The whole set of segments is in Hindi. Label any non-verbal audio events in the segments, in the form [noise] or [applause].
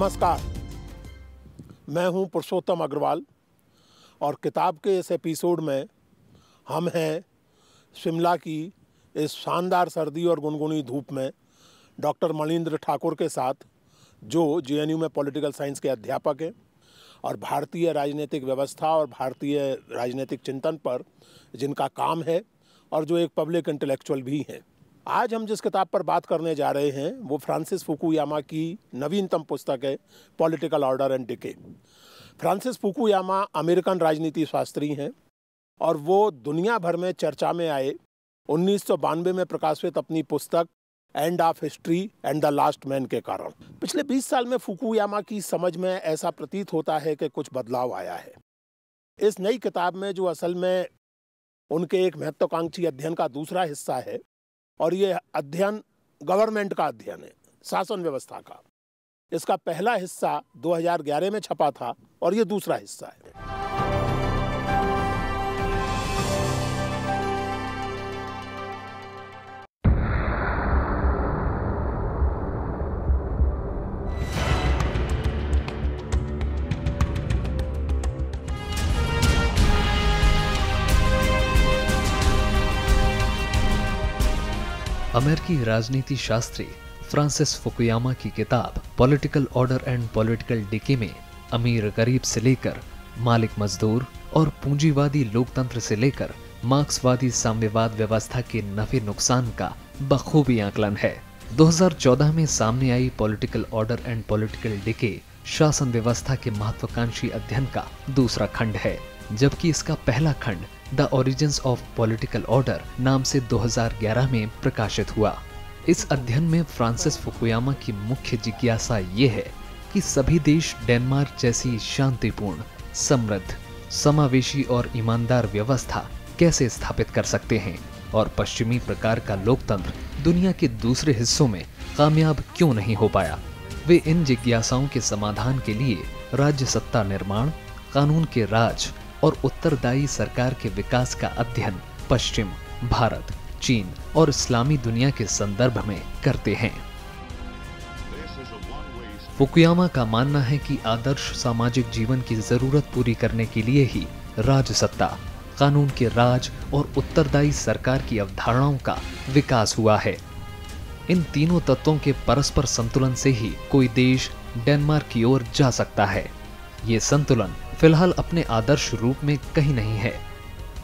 नमस्कार मैं हूं पुरुषोत्तम अग्रवाल और किताब के इस एपिसोड में हम हैं शिमला की इस शानदार सर्दी और गुनगुनी धूप में डॉक्टर मणिंद्र ठाकुर के साथ जो जेएनयू में पॉलिटिकल साइंस के अध्यापक हैं और भारतीय राजनीतिक व्यवस्था और भारतीय राजनीतिक चिंतन पर जिनका काम है और जो एक पब्लिक इंटेलेक्चुअल भी हैं आज हम जिस किताब पर बात करने जा रहे हैं वो फ्रांसिस फुकुयामा की नवीनतम पुस्तक है political order and decay Francis Fukuyama American राजनीति शास्त्री हैं और वो दुनिया भर में चर्चा में आए उन्नीस में प्रकाशित अपनी पुस्तक end of history and the last man के कारण पिछले 20 साल में फुकुयामा की समझ में ऐसा प्रतीत होता है कि कुछ बदलाव आया है इस नई किताब में जो असल में उनके एक महत्वाकांक्षी अध्ययन का दूसरा हिस्सा है और ये अध्ययन गवर्नमेंट का अध्ययन है शासन व्यवस्था का इसका पहला हिस्सा 2011 में छपा था और ये दूसरा हिस्सा है अमेरिकी राजनीति शास्त्री फ्रांसिस फुकुयामा की किताब political order and political decay में अमीर गरीब से लेकर मालिक मजदूर और पूंजीवादी लोकतंत्र से लेकर मार्क्सवादी साम्यवाद व्यवस्था के नफे नुकसान का बखूबी आकलन है 2014 में सामने आई political order and political decay शासन व्यवस्था के महत्वाकांक्षी अध्ययन का दूसरा खंड है जबकि इसका पहला खंड the origin of political order नाम से 2011 में प्रकाशित हुआ इस अध्ययन में फ्रांसिस फुकुयामा की मुख्य जिज्ञासा ये है कि सभी देश डेनमार्क जैसी शांतिपूर्ण समृद्ध समावेशी और ईमानदार व्यवस्था कैसे स्थापित कर सकते हैं और पश्चिमी प्रकार का लोकतंत्र दुनिया के दूसरे हिस्सों में कामयाब क्यों नहीं हो पाया वे इन जिज्ञासाओं के समाधान के लिए राज्य सत्ता निर्माण कानून के राज और उत्तरदायी सरकार के विकास का अध्ययन पश्चिम भारत चीन और इस्लामी दुनिया के संदर्भ में करते हैं फुकुयामा का मानना है कि आदर्श सामाजिक जीवन की जरूरत पूरी करने के लिए ही राजसत्ता कानून के राज और उत्तरदायी सरकार की अवधारणाओं का विकास हुआ है इन तीनों तत्वों के परस्पर संतुलन से ही कोई देश डेनमार्क की ओर जा सकता है ये संतुलन फिलहाल अपने आदर्श रूप में कहीं नहीं है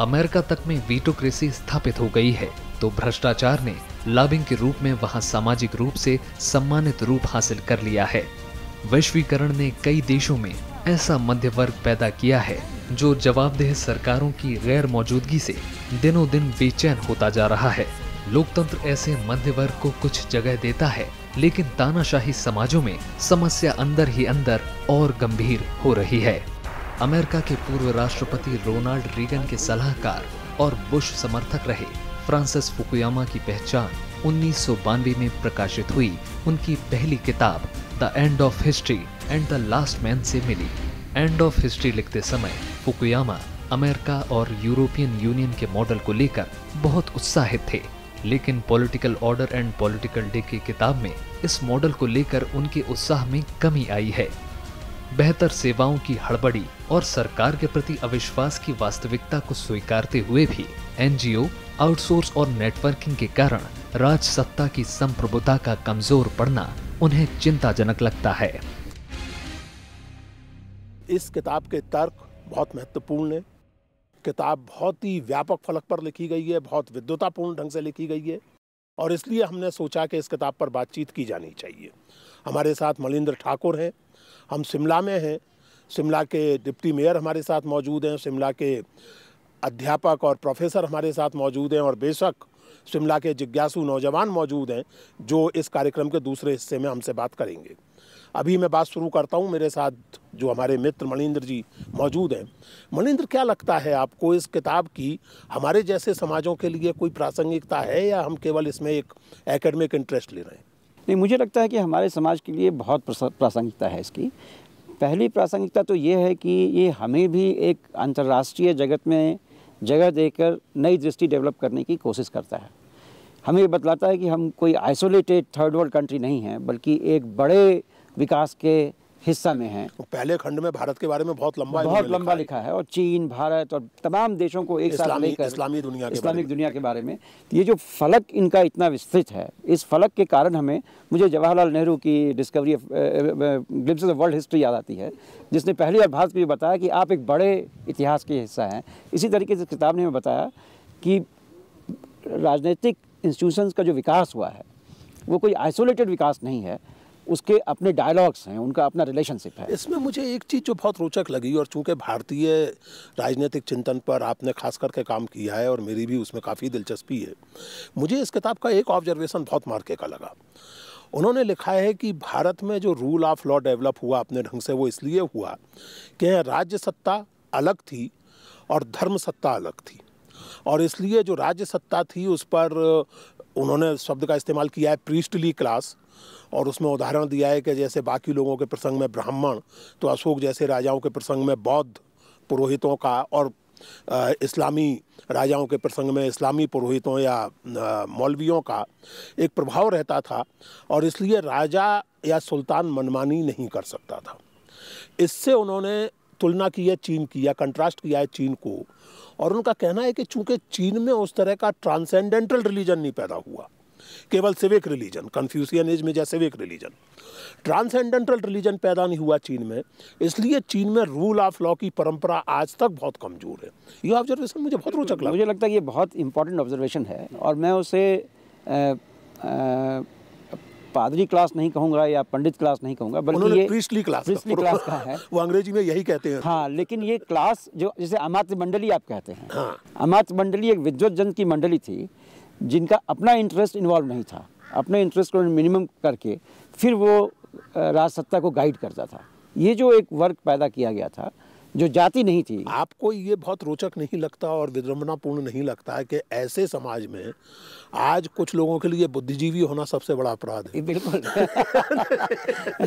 अमेरिका तक में वीटोक्रेसी स्थापित हो गई है तो भ्रष्टाचार ने लाबिंग के रूप में वहां सामाजिक रूप से सम्मानित रूप हासिल कर लिया है वैश्वीकरण ने कई देशों में ऐसा मध्य वर्ग पैदा किया है जो जवाबदेह सरकारों की गैर मौजूदगी से दिनों दिन बेचैन होता जा रहा है लोकतंत्र ऐसे मध्य वर्ग को कुछ जगह देता है लेकिन तानाशाही समाजों में समस्या अंदर ही अंदर और गंभीर हो रही है अमेरिका के पूर्व राष्ट्रपति रोनाल्ड रीगन के सलाहकार और बुश समर्थक रहे फ्रांसिस फुकुयामा की पहचान उन्नीस में प्रकाशित हुई उनकी पहली किताब the end of history and the last man से मिली एंड ऑफ हिस्ट्री लिखते समय फुकुयामा अमेरिका और यूरोपियन यूनियन के मॉडल को लेकर बहुत उत्साहित थे लेकिन political order and political day की किताब में इस मॉडल को लेकर उनके उत्साह में कमी आई है बेहतर सेवाओं की हड़बड़ी और सरकार के प्रति अविश्वास की वास्तविकता को स्वीकारते हुए भी एनजीओ आउटसोर्स और नेटवर्किंग के कारण राज सत्ता की संप्रभुता का कमजोर पड़ना उन्हें चिंताजनक लगता है इस किताब के तर्क बहुत महत्वपूर्ण है किताब बहुत ही व्यापक फलक पर लिखी गई है बहुत विद्वतापूर्ण ढंग से लिखी गई है और इसलिए हमने सोचा कि इस किताब पर बातचीत की जानी चाहिए हमारे साथ मलिंद्र ठाकुर हैं हम शिमला में हैं शिमला के डिप्टी मेयर हमारे साथ मौजूद हैं शिमला के अध्यापक और प्रोफेसर हमारे साथ मौजूद हैं और बेशक शिमला के जिज्ञासु नौजवान मौजूद हैं जो इस कार्यक्रम के दूसरे हिस्से में हमसे बात करेंगे अभी मैं बात शुरू करता हूँ मेरे साथ जो हमारे मित्र मणिंद्र जी मौजूद हैं मणिंद्र क्या लगता है आपको इस किताब की हमारे जैसे समाजों के लिए कोई प्रासंगिकता है या हम केवल इसमें एक एकेडमिक इंटरेस्ट ले रहे हैं नहीं मुझे लगता है कि हमारे समाज के लिए बहुत प्रासंगिकता है इसकी पहली प्रासंगिकता तो ये है कि ये हमें भी एक अंतर्राष्ट्रीय जगत में जगह देकर नई दृष्टि डेवलप करने की कोशिश करता है हमें ये बतलाता है कि हम कोई आइसोलेटेड थर्ड वर्ल्ड कंट्री नहीं हैं बल्कि एक बड़े विकास के हिस्सा में हैं तो पहले खंड में भारत के बारे में बहुत लंबा बहुत लंबा लिखा है और चीन भारत और तमाम देशों को एक साथ लेकर इस्लामी दुनिया इस्लामिक दुनिया के बारे में तो ये जो फलक इनका इतना विस्तृत है इस फलक के कारण हमें मुझे जवाहरलाल नेहरू की discovery of glimpses of world history याद आती है जिसने पहली बार भारत को ये बताया कि आप एक बड़े इतिहास के हिस्सा हैं इसी तरीके से किताब ने हमें बताया कि राजनीतिक इंस्टीट्यूशन का जो विकास हुआ है वो कोई आइसोलेटेड विकास नहीं है उसके अपने डायलॉग्स हैं उनका अपना रिलेशनशिप है इसमें मुझे एक चीज़ जो बहुत रोचक लगी और चूँकि भारतीय राजनीतिक चिंतन पर आपने खास करके काम किया है और मेरी भी उसमें काफ़ी दिलचस्पी है मुझे इस किताब का एक ऑब्जर्वेशन बहुत मार्के का लगा उन्होंने लिखा है कि भारत में जो रूल ऑफ लॉ डेवलप हुआ अपने ढंग से वो इसलिए हुआ कि राज्य सत्ता अलग थी और धर्म सत्ता अलग थी और इसलिए जो राज्य सत्ता थी उस पर उन्होंने शब्द का इस्तेमाल किया है प्रीस्टली क्लास और उसमें उदाहरण दिया है कि जैसे बाकी लोगों के प्रसंग में ब्राह्मण तो अशोक जैसे राजाओं के प्रसंग में बौद्ध पुरोहितों का और इस्लामी राजाओं के प्रसंग में इस्लामी पुरोहितों या मौलवियों का एक प्रभाव रहता था और इसलिए राजा या सुल्तान मनमानी नहीं कर सकता था इससे उन्होंने तुलना की है चीन की या कंट्रास्ट किया है चीन को और उनका कहना है कि चूंकि चीन में उस तरह का ट्रांसेंडेंटल रिलीजन नहीं पैदा हुआ केवल सिविक रिलीजन कन्फ्यूशियन एज में या सिविक रिलीजन ट्रांसेंडेंटल रिलीजन पैदा नहीं हुआ चीन में इसलिए चीन में रूल ऑफ लॉ की परंपरा आज तक बहुत कमज़ोर है ये ऑब्जर्वेशन मुझे बहुत रोचक लगा मुझे लगता है ये बहुत इंपॉर्टेंट ऑब्जर्वेशन है और मैं उसे आ, आ, पादरी क्लास नहीं कहूँगा या पंडित क्लास नहीं कहूँगा बल्कि ये प्रिस्टली क्लास प्रिस्टली क्लास का है वो अंग्रेजी में यही कहते हैं हाँ लेकिन ये क्लास जो जैसे अमात्य मंडली आप कहते हैं हाँ। अमात्य मंडली एक विद्वत जन की मंडली थी जिनका अपना इंटरेस्ट इन्वॉल्व नहीं था अपने इंटरेस्ट को मिनिमम करके फिर वो राज सत्ता को गाइड करता था ये जो एक वर्क पैदा किया गया था जो जाति नहीं थी आपको ये बहुत रोचक नहीं लगता और विडम्बनापूर्ण नहीं लगता है कि ऐसे समाज में आज कुछ लोगों के लिए बुद्धिजीवी होना सबसे बड़ा अपराध है बिल्कुल [laughs]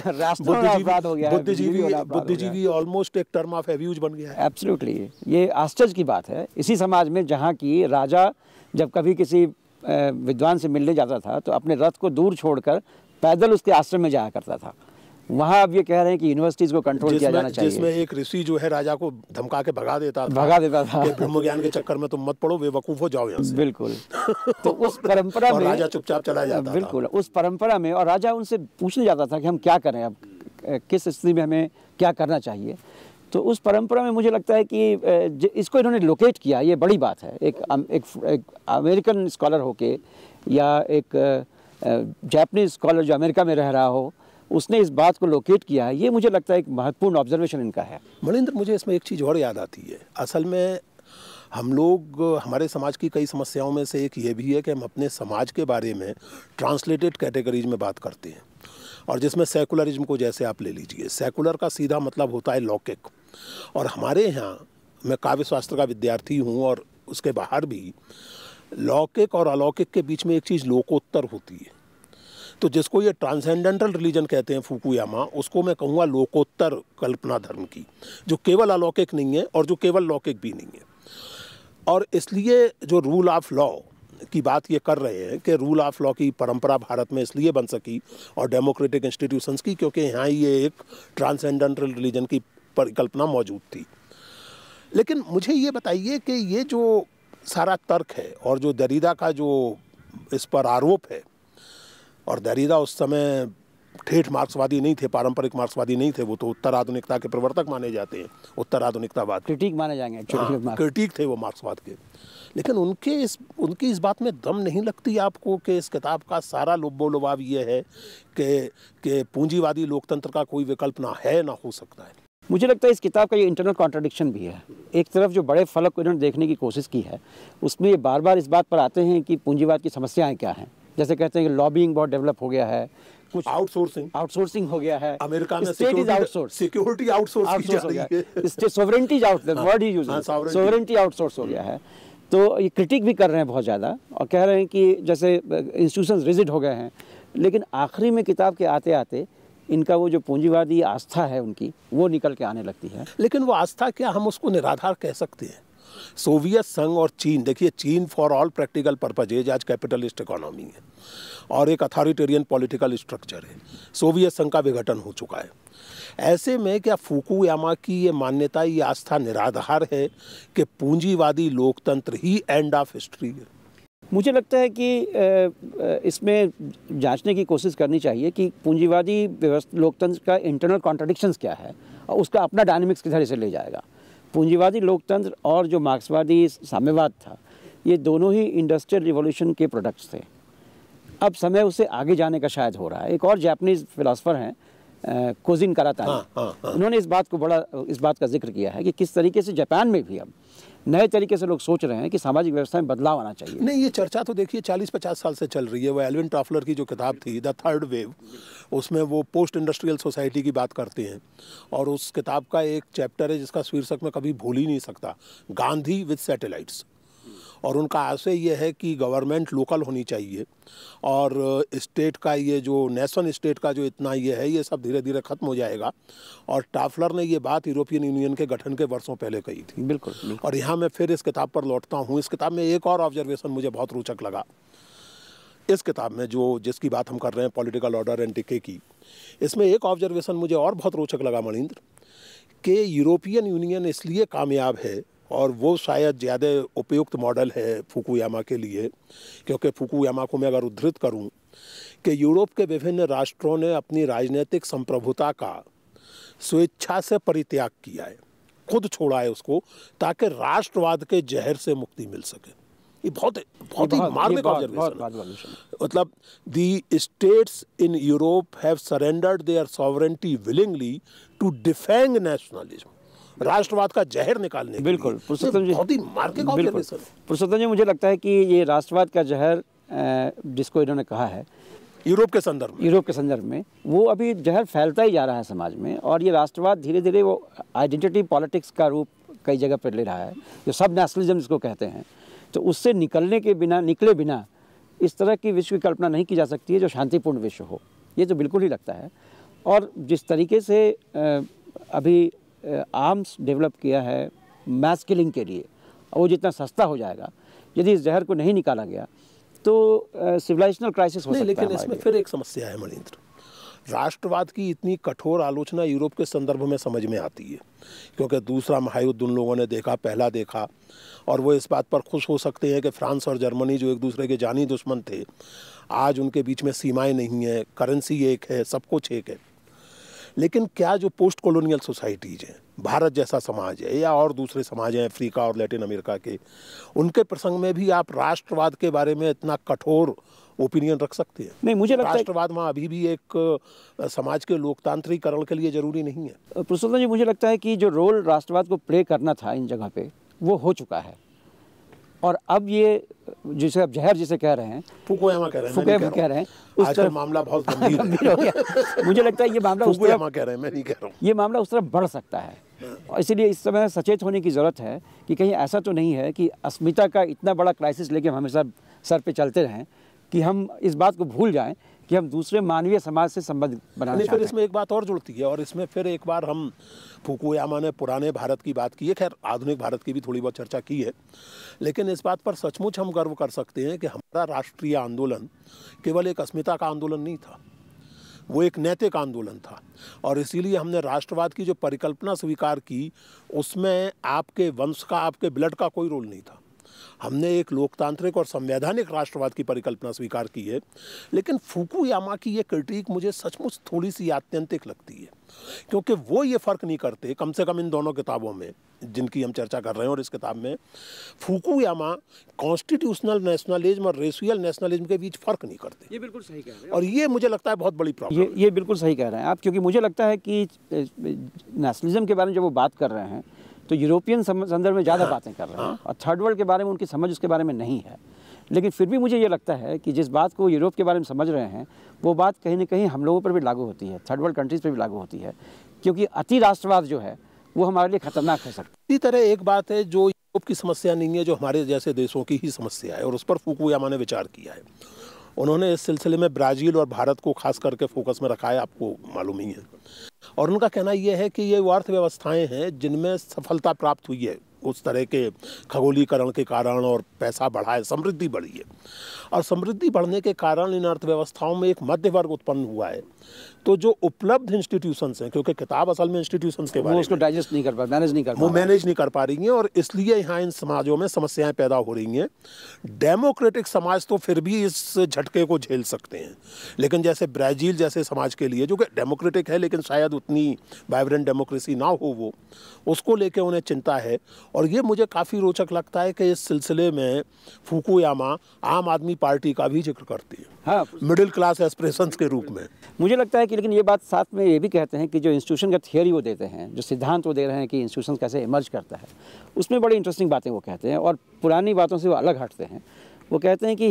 अपराध हो गया बुद्धिजीवी बुद्धिजीवी ऑलमोस्ट एक टर्म ऑफ एव्यूज बन गया है एब्सोल्युटली ये आश्चर्य की बात है इसी समाज में जहाँ की राजा जब कभी किसी विद्वान से मिलने जाता था तो अपने रथ को दूर छोड़कर पैदल उसके आश्रम में जाया करता था वहाँ अब ये कह रहे हैं कि यूनिवर्सिटीज को कंट्रोल किया जाना चाहिए जिसमें एक ऋषि जो है राजा को धमका के भगा देता था भगा देता था ब्रह्म ज्ञान के चक्कर में तुम मत पड़ो बेवकूफ हो जाओ यहाँ से बिल्कुल [laughs] तो उस परंपरा में राजा चुपचाप चला जाता बिल्कुल उस परंपरा में और राजा उनसे पूछने जाता था कि हम क्या करें अब किस स्थिति में हमें क्या करना चाहिए तो उस परंपरा में मुझे लगता है कि इसको इन्होंने लोकेट किया ये बड़ी बात है एक एक, एक अमेरिकन स्कॉलर होके या एक जापनीज स्कॉलर जो अमेरिका में रह रहा हो उसने इस बात को लोकेट किया है ये मुझे लगता है एक महत्वपूर्ण ऑब्जर्वेशन इनका है मणिंद्र मुझे इसमें एक चीज़ और याद आती है असल में हम लोग हमारे समाज की कई समस्याओं में से एक ये भी है कि हम अपने समाज के बारे में ट्रांसलेटेड कैटेगरीज में बात करते हैं और जिसमें सेकुलरिज्म को जैसे आप ले लीजिए सेकुलर का सीधा मतलब होता है लौकिक और हमारे यहाँ मैं काव्य शास्त्र का विद्यार्थी हूँ और उसके बाहर भी लौकिक और अलौकिक के बीच में एक चीज़ लोकोत्तर होती है तो जिसको ये ट्रांसेंडेंटल रिलीजन कहते हैं फुकुयामा उसको मैं कहूँगा लोकोत्तर कल्पना धर्म की जो केवल अलौकिक नहीं है और जो केवल लौकिक भी नहीं है और इसलिए जो रूल ऑफ लॉ की बात ये कर रहे हैं कि रूल ऑफ लॉ की परंपरा भारत में इसलिए बन सकी और डेमोक्रेटिक इंस्टीट्यूशंस की क्योंकि यहाँ ये एक ट्रांसेंडेंटल रिलीजन की परिकल्पना मौजूद थी लेकिन मुझे ये बताइए कि ये जो सारा तर्क है और जो दरीदा का जो इस पर आरोप है और दरीदा उस समय ठेठ मार्क्सवादी नहीं थे पारंपरिक मार्क्सवादी नहीं थे वो तो उत्तर आधुनिकता के प्रवर्तक माने जाते हैं उत्तर आधुनिकतावाद क्रिटिक माने जाएंगे हाँ, क्रिटिक थे वो मार्क्सवाद के लेकिन उनके इस उनकी इस बात में दम नहीं लगती आपको कि इस किताब का सारा लुबो लुबाव ये है कि कि पूंजीवादी लोकतंत्र का कोई विकल्प ना है ना हो सकता है मुझे लगता है इस किताब का ये इंटरनल कॉन्ट्रडिक्शन भी है एक तरफ जो बड़े फलक को इन्होंने देखने की कोशिश की है उसमें ये बार बार इस बात पर आते हैं कि पूंजीवाद की समस्याएं क्या हैं जैसे कहते हैं कि लॉबिंग बहुत डेवलप हो गया है कुछ आउटसोर्सिंग आउटसोर्सिंग हो गया है अमेरिका में state is outsource security outsource हो गया है स्टेट आउट वर्ड ही यूज आउटसोर्स हो गया है तो ये क्रिटिक भी कर रहे हैं बहुत ज़्यादा और कह रहे हैं कि जैसे इंस्टीट्यूशन रिजिड हो गए हैं लेकिन आखिरी में किताब के आते आते इनका वो जो पूंजीवादी आस्था है उनकी वो निकल के आने लगती है लेकिन वो आस्था क्या हम उसको निराधार कह सकते हैं सोवियत संघ और चीन देखिए चीन फॉर ऑल प्रैक्टिकल पर्पजेज आज कैपिटलिस्ट इकोनॉमी है और एक अथॉरिटेरियन पॉलिटिकल स्ट्रक्चर है सोवियत संघ का विघटन हो चुका है ऐसे में क्या फुकुयामा की ये मान्यता ये आस्था निराधार है कि पूंजीवादी लोकतंत्र ही एंड ऑफ हिस्ट्री है मुझे लगता है कि इसमें जांचने की कोशिश करनी चाहिए कि पूंजीवादी लोकतंत्र का इंटरनल कॉन्ट्रडिक्शन क्या है और उसका अपना डायनेमिक्स किस से ले जाएगा पूंजीवादी लोकतंत्र और जो मार्क्सवादी साम्यवाद था ये दोनों ही इंडस्ट्रियल रिवॉल्यूशन के प्रोडक्ट्स थे अब समय उसे आगे जाने का शायद हो रहा है एक और जापानीज फिलासफ़र हैं कोजिन कराता हाँ, हाँ, हाँ। उन्होंने इस बात को बड़ा इस बात का जिक्र किया है कि किस तरीके से जापान में भी अब नए तरीके से लोग सोच रहे हैं कि सामाजिक व्यवस्था में बदलाव आना चाहिए नहीं ये चर्चा तो देखिए 40-50 साल से चल रही है वो एलविन टॉफलर की जो किताब थी द थर्ड वेव उसमें वो पोस्ट इंडस्ट्रियल सोसाइटी की बात करते हैं और उस किताब का एक चैप्टर है जिसका शीर्षक मैं कभी भूल ही नहीं सकता गांधी विद सैटेलाइट्स और उनका आशय ये है कि गवर्नमेंट लोकल होनी चाहिए और स्टेट का ये जो नेशन स्टेट का जो इतना ये है ये सब धीरे धीरे ख़त्म हो जाएगा और टाफलर ने ये बात यूरोपियन यूनियन के गठन के वर्षों पहले कही थी बिल्कुल, बिल्कुल। और यहाँ मैं फिर इस किताब पर लौटता हूँ इस किताब में एक और ऑब्जर्वेशन मुझे बहुत रोचक लगा इस किताब में जो जिसकी बात हम कर रहे हैं पॉलिटिकल ऑर्डर एंड टिके की इसमें एक ऑब्जर्वेशन मुझे और बहुत रोचक लगा मणिंद्र के यूरोपियन यूनियन इसलिए कामयाब है और वो शायद ज़्यादा उपयुक्त मॉडल है फुकुयामा के लिए क्योंकि फुकुयामा को मैं अगर उद्धृत करूं कि यूरोप के विभिन्न राष्ट्रों ने अपनी राजनीतिक संप्रभुता का स्वेच्छा से परित्याग किया है खुद छोड़ा है उसको ताकि राष्ट्रवाद के जहर से मुक्ति मिल सके ये बहुत बहुत ही मार्मिक मतलब the states in Europe have surrendered their sovereignty willingly to defang nationalism राष्ट्रवाद का जहर निकालने बिल्कुल पुरुषोत्तम जी बहुत ही मार्के बिल्कुल पुरुषोत्तम जी मुझे लगता है कि ये राष्ट्रवाद का जहर जिसको इन्होंने कहा है यूरोप के संदर्भ में यूरोप के संदर्भ में वो अभी जहर फैलता ही जा रहा है समाज में और ये राष्ट्रवाद धीरे धीरे वो आइडेंटिटी पॉलिटिक्स का रूप कई जगह पर ले रहा है जो सब नेशनलिज्म जिसको कहते हैं तो उससे निकलने के बिना निकले बिना इस तरह की विश्व की कल्पना नहीं की जा सकती है जो शांतिपूर्ण विश्व हो ये तो बिल्कुल ही लगता है और जिस तरीके से अभी आर्म्स डेवलप किया है मैस किलिंग के लिए वो जितना सस्ता हो जाएगा यदि इस जहर को नहीं निकाला गया तो सिविलाइजेशनल क्राइसिस हो सकता लेकिन है इसमें फिर एक समस्या है मणिंद्र राष्ट्रवाद की इतनी कठोर आलोचना यूरोप के संदर्भ में समझ में आती है क्योंकि दूसरा महायुद्ध उन लोगों ने देखा पहला देखा और वो इस बात पर खुश हो सकते हैं कि फ्रांस और जर्मनी जो एक दूसरे के जानी दुश्मन थे आज उनके बीच में सीमाएं नहीं हैं करेंसी एक है सब कुछ एक है लेकिन क्या जो पोस्ट कॉलोनियल सोसाइटीज़ हैं भारत जैसा समाज है या और दूसरे समाज हैं अफ्रीका और लैटिन अमेरिका के उनके प्रसंग में भी आप राष्ट्रवाद के बारे में इतना कठोर ओपिनियन रख सकते हैं नहीं मुझे लगता राष्ट्रवाद वहाँ अभी भी एक समाज के लोकतांत्रिकरण के लिए ज़रूरी नहीं है प्रसन्न जी मुझे लगता है कि जो रोल राष्ट्रवाद को प्ले करना था इन जगह पर वो हो चुका है और अब ये जिसे आप जहर जिसे कह रहे हैं फुकोयामा कह रहे हैं कह रहे हैं उस तरह मामला बहुत [laughs] गंभीर हो गया मुझे लगता है ये मामला उस तरह कह रहे हैं मैं नहीं कह रहा हूँ ये मामला उस तरफ बढ़ सकता है और इसीलिए इस समय सचेत होने की ज़रूरत है कि कहीं ऐसा तो नहीं है कि अस्मिता का इतना बड़ा क्राइसिस लेके हम हमेशा सर पे चलते रहें कि हम इस बात को भूल जाएं कि हम दूसरे मानवीय समाज से संबंध बनाना फिर इसमें एक बात और जुड़ती है और इसमें फिर एक बार हम फुकुयामा ने पुराने भारत की बात की है खैर आधुनिक भारत की भी थोड़ी बहुत चर्चा की है लेकिन इस बात पर सचमुच हम गर्व कर सकते हैं कि हमारा राष्ट्रीय आंदोलन केवल एक अस्मिता का आंदोलन नहीं था वो एक नैतिक आंदोलन था और इसीलिए हमने राष्ट्रवाद की जो परिकल्पना स्वीकार की उसमें आपके वंश का आपके ब्लड का कोई रोल नहीं था हमने एक लोकतांत्रिक और संवैधानिक राष्ट्रवाद की परिकल्पना स्वीकार की है लेकिन फुकुयामा की ये क्रिटिक मुझे सचमुच थोड़ी सी आत्यंतिक लगती है क्योंकि वो ये फ़र्क नहीं करते कम से कम इन दोनों किताबों में जिनकी हम चर्चा कर रहे हैं और इस किताब में यामा कॉन्स्टिट्यूशनल नेशनलिज्म और रेशियल नेशनलिज्म के बीच फर्क नहीं करते ये बिल्कुल सही कह रहे हैं और ये मुझे लगता है बहुत बड़ी प्रॉब्लम ये ये बिल्कुल सही कह रहे हैं आप क्योंकि मुझे लगता है कि नेशनलिज्म के बारे में जब वो बात कर रहे हैं तो यूरोपियन संदर्भ में ज़्यादा हाँ, बातें कर रहे हैं हाँ। और थर्ड वर्ल्ड के बारे में उनकी समझ उसके बारे में नहीं है लेकिन फिर भी मुझे ये लगता है कि जिस बात को यूरोप के बारे में समझ रहे हैं वो बात कहीं ना कहीं हम लोगों पर भी लागू होती है थर्ड वर्ल्ड कंट्रीज़ पर भी लागू होती है क्योंकि अति राष्ट्रवाद जो है वो हमारे लिए खतरनाक हो सकता है इसी तरह एक बात है जो यूरोप की समस्या नहीं है जो हमारे जैसे देशों की ही समस्या है और उस पर फूकुयामा ने विचार किया है उन्होंने इस सिलसिले में ब्राज़ील और भारत को खास करके फोकस में रखा है आपको मालूम ही है और उनका कहना यह है कि ये वो अर्थव्यवस्थाएँ हैं जिनमें सफलता प्राप्त हुई है उस तरह के खगोलीकरण के कारण और पैसा बढ़ा है समृद्धि बढ़ी है और समृद्धि बढ़ने के कारण इन अर्थव्यवस्थाओं में एक मध्य वर्ग उत्पन्न हुआ है तो जो उपलब्ध इंस्टीट्यूशन हैं क्योंकि किताब असल में इंस्टीट्यूशन के बारे उसको डाइजेस्ट नहीं कर पा मैनेज नहीं कर वो मैनेज नहीं कर पा रही हैं और इसलिए यहाँ इन समाजों में समस्याएं पैदा हो रही हैं डेमोक्रेटिक समाज तो फिर भी इस झटके को झेल सकते हैं लेकिन जैसे ब्राज़ील जैसे समाज के लिए जो कि डेमोक्रेटिक है लेकिन शायद उतनी वाइब्रेंट डेमोक्रेसी ना हो वो उसको लेके उन्हें चिंता है और ये मुझे काफ़ी रोचक लगता है कि इस सिलसिले में फूकुयामा आम आदमी पार्टी का भी जिक्र करती है हाँ मिडिल क्लास एस्प्रेशन के रूप में मुझे लगता है कि लेकिन ये बात साथ में ये भी कहते हैं कि जो इंस्टीट्यूशन का थियोरी वो देते हैं जो सिद्धांत वो दे रहे हैं कि इंस्टीट्यूशन कैसे इमर्ज करता है उसमें बड़ी इंटरेस्टिंग बातें वो कहते हैं और पुरानी बातों से वो अलग हटते हैं वो कहते हैं कि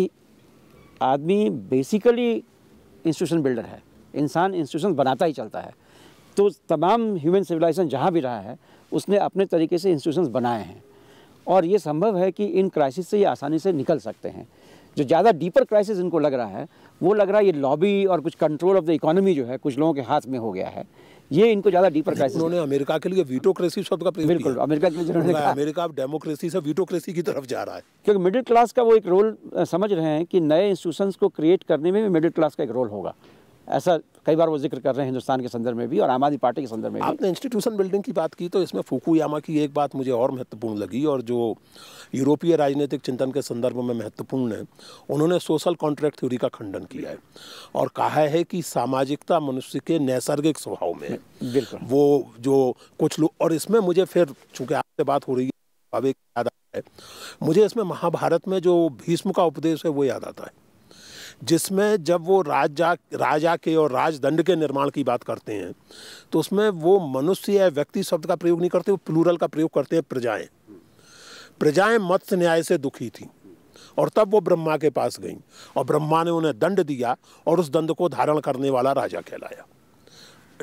आदमी बेसिकली इंस्टीट्यूशन बिल्डर है इंसान इंस्टीट्यूशन बनाता ही चलता है तो तमाम ह्यूमन सिविलाइजेशन जहाँ भी रहा है उसने अपने तरीके से इंस्टीट्यूशन बनाए हैं और ये संभव है कि इन क्राइसिस से ये आसानी से निकल सकते हैं जो ज़्यादा डीपर क्राइसिस इनको लग रहा है वो लग रहा है ये लॉबी और कुछ कंट्रोल ऑफ द इकोनॉमी जो है कुछ लोगों के हाथ में हो गया है ये इनको ज्यादा डीपर क्राइसिस उन्होंने अमेरिका के लिए वीटोक्रेसी शब्द का बिल्कुल अमेरिका के लिए जिन्होंने कहा अमेरिका अब डेमोक्रेसी से वीटोक्रेसी की तरफ जा रहा है क्योंकि मिडिल क्लास का वो एक रोल समझ रहे हैं कि नए इंस्टीट्यूशंस को क्रिएट करने में भी मिडिल क्लास का एक रोल होगा ऐसा कई बार वो जिक्र कर रहे हैं हिंदुस्तान के संदर्भ में भी और आम आदमी पार्टी के संदर्भ में आपने इंस्टीट्यूशन बिल्डिंग की बात की तो इसमें फूकू यामा की एक बात मुझे और महत्वपूर्ण लगी और जो यूरोपीय राजनीतिक चिंतन के संदर्भ में महत्वपूर्ण है उन्होंने सोशल कॉन्ट्रैक्ट थ्योरी का खंडन किया है और कहा है कि सामाजिकता मनुष्य के नैसर्गिक स्वभाव में है वो जो कुछ लोग और इसमें मुझे फिर चूँकि आपसे बात हो रही है याद आता है मुझे इसमें महाभारत में जो भीष्म का उपदेश है वो याद आता है जिसमें जब वो राजा राजा के और राजदंड के निर्माण की बात करते हैं तो उसमें वो मनुष्य या व्यक्ति शब्द का प्रयोग नहीं करते वो प्लूरल का प्रयोग करते हैं प्रजाएं प्रजाएं मत्स्य न्याय से दुखी थीं और तब वो ब्रह्मा के पास गईं और ब्रह्मा ने उन्हें दंड दिया और उस दंड को धारण करने वाला राजा कहलाया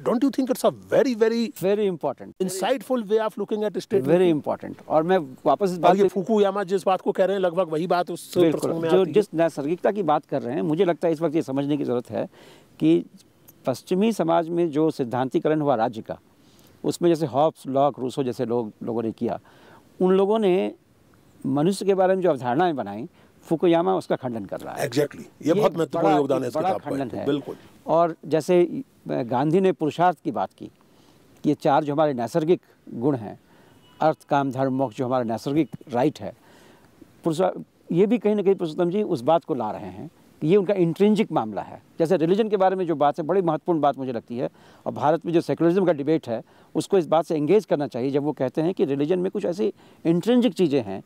don't you think it's a very very very important insightful way of looking at state very important और मैं वापस इस बात ये यामा जिस बात को कह रहे हैं लगभग वही बात उस प्रसंग में जो जिस नैसर्गिकता की बात कर रहे हैं मुझे लगता है इस वक्त ये समझने की ज़रूरत है कि पश्चिमी समाज में जो सिद्धांतिकरण हुआ राज्य का उसमें जैसे हॉब्स लॉक रूसो जैसे लोग लोगों ने किया उन लोगों ने मनुष्य के बारे में जो अवधारणाएं बनाई फुकुयामा उसका खंडन कर रहा है एग्जैक्टली exactly. ये, ये बहुत महत्वपूर्ण योगदान है इसका खंडन है बिल्कुल और जैसे गांधी ने पुरुषार्थ की बात की ये चार जो हमारे नैसर्गिक गुण हैं अर्थ काम धर्म मोक्ष जो हमारा नैसर्गिक राइट है ये भी कहीं ना कहीं पुरुषोत्तम जी उस बात को ला रहे हैं कि ये उनका इंट्रेंजिक मामला है जैसे रिलीजन के बारे में जो बात है बड़ी महत्वपूर्ण बात मुझे लगती है और भारत में जो सेकुलरिज्म का डिबेट है उसको इस बात से एंगेज करना चाहिए जब वो कहते हैं कि रिलीजन में कुछ ऐसी इंट्रेंजिक चीज़ें हैं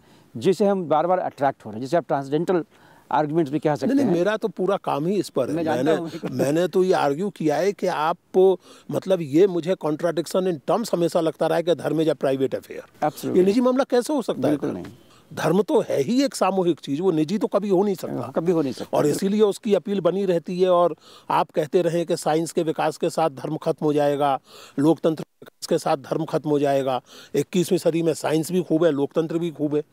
जिसे हम बार बार अट्रैक्ट हो रहे हैं जैसे आप ट्रांसजेंडल आर्ग्यूमेंट्स भी कह सकते हैं मेरा तो पूरा काम ही इस पर है मैंने [laughs] मैंने तो ये आर्ग्यू किया है कि आप मतलब ये मुझे कॉन्ट्राडिक्शन इन टर्म्स हमेशा लगता रहा है कि धर्म या प्राइवेट अफेयर ये निजी मामला कैसे हो सकता है धर्म तो है ही एक सामूहिक चीज वो निजी तो कभी हो नहीं हाँ, सकता कभी हो नहीं सकता और इसीलिए उसकी अपील बनी रहती है और आप कहते रहे कि साइंस के विकास के साथ धर्म खत्म हो जाएगा लोकतंत्र के साथ धर्म खत्म हो जाएगा इक्कीसवीं सदी में साइंस भी खूब है लोकतंत्र भी खूब है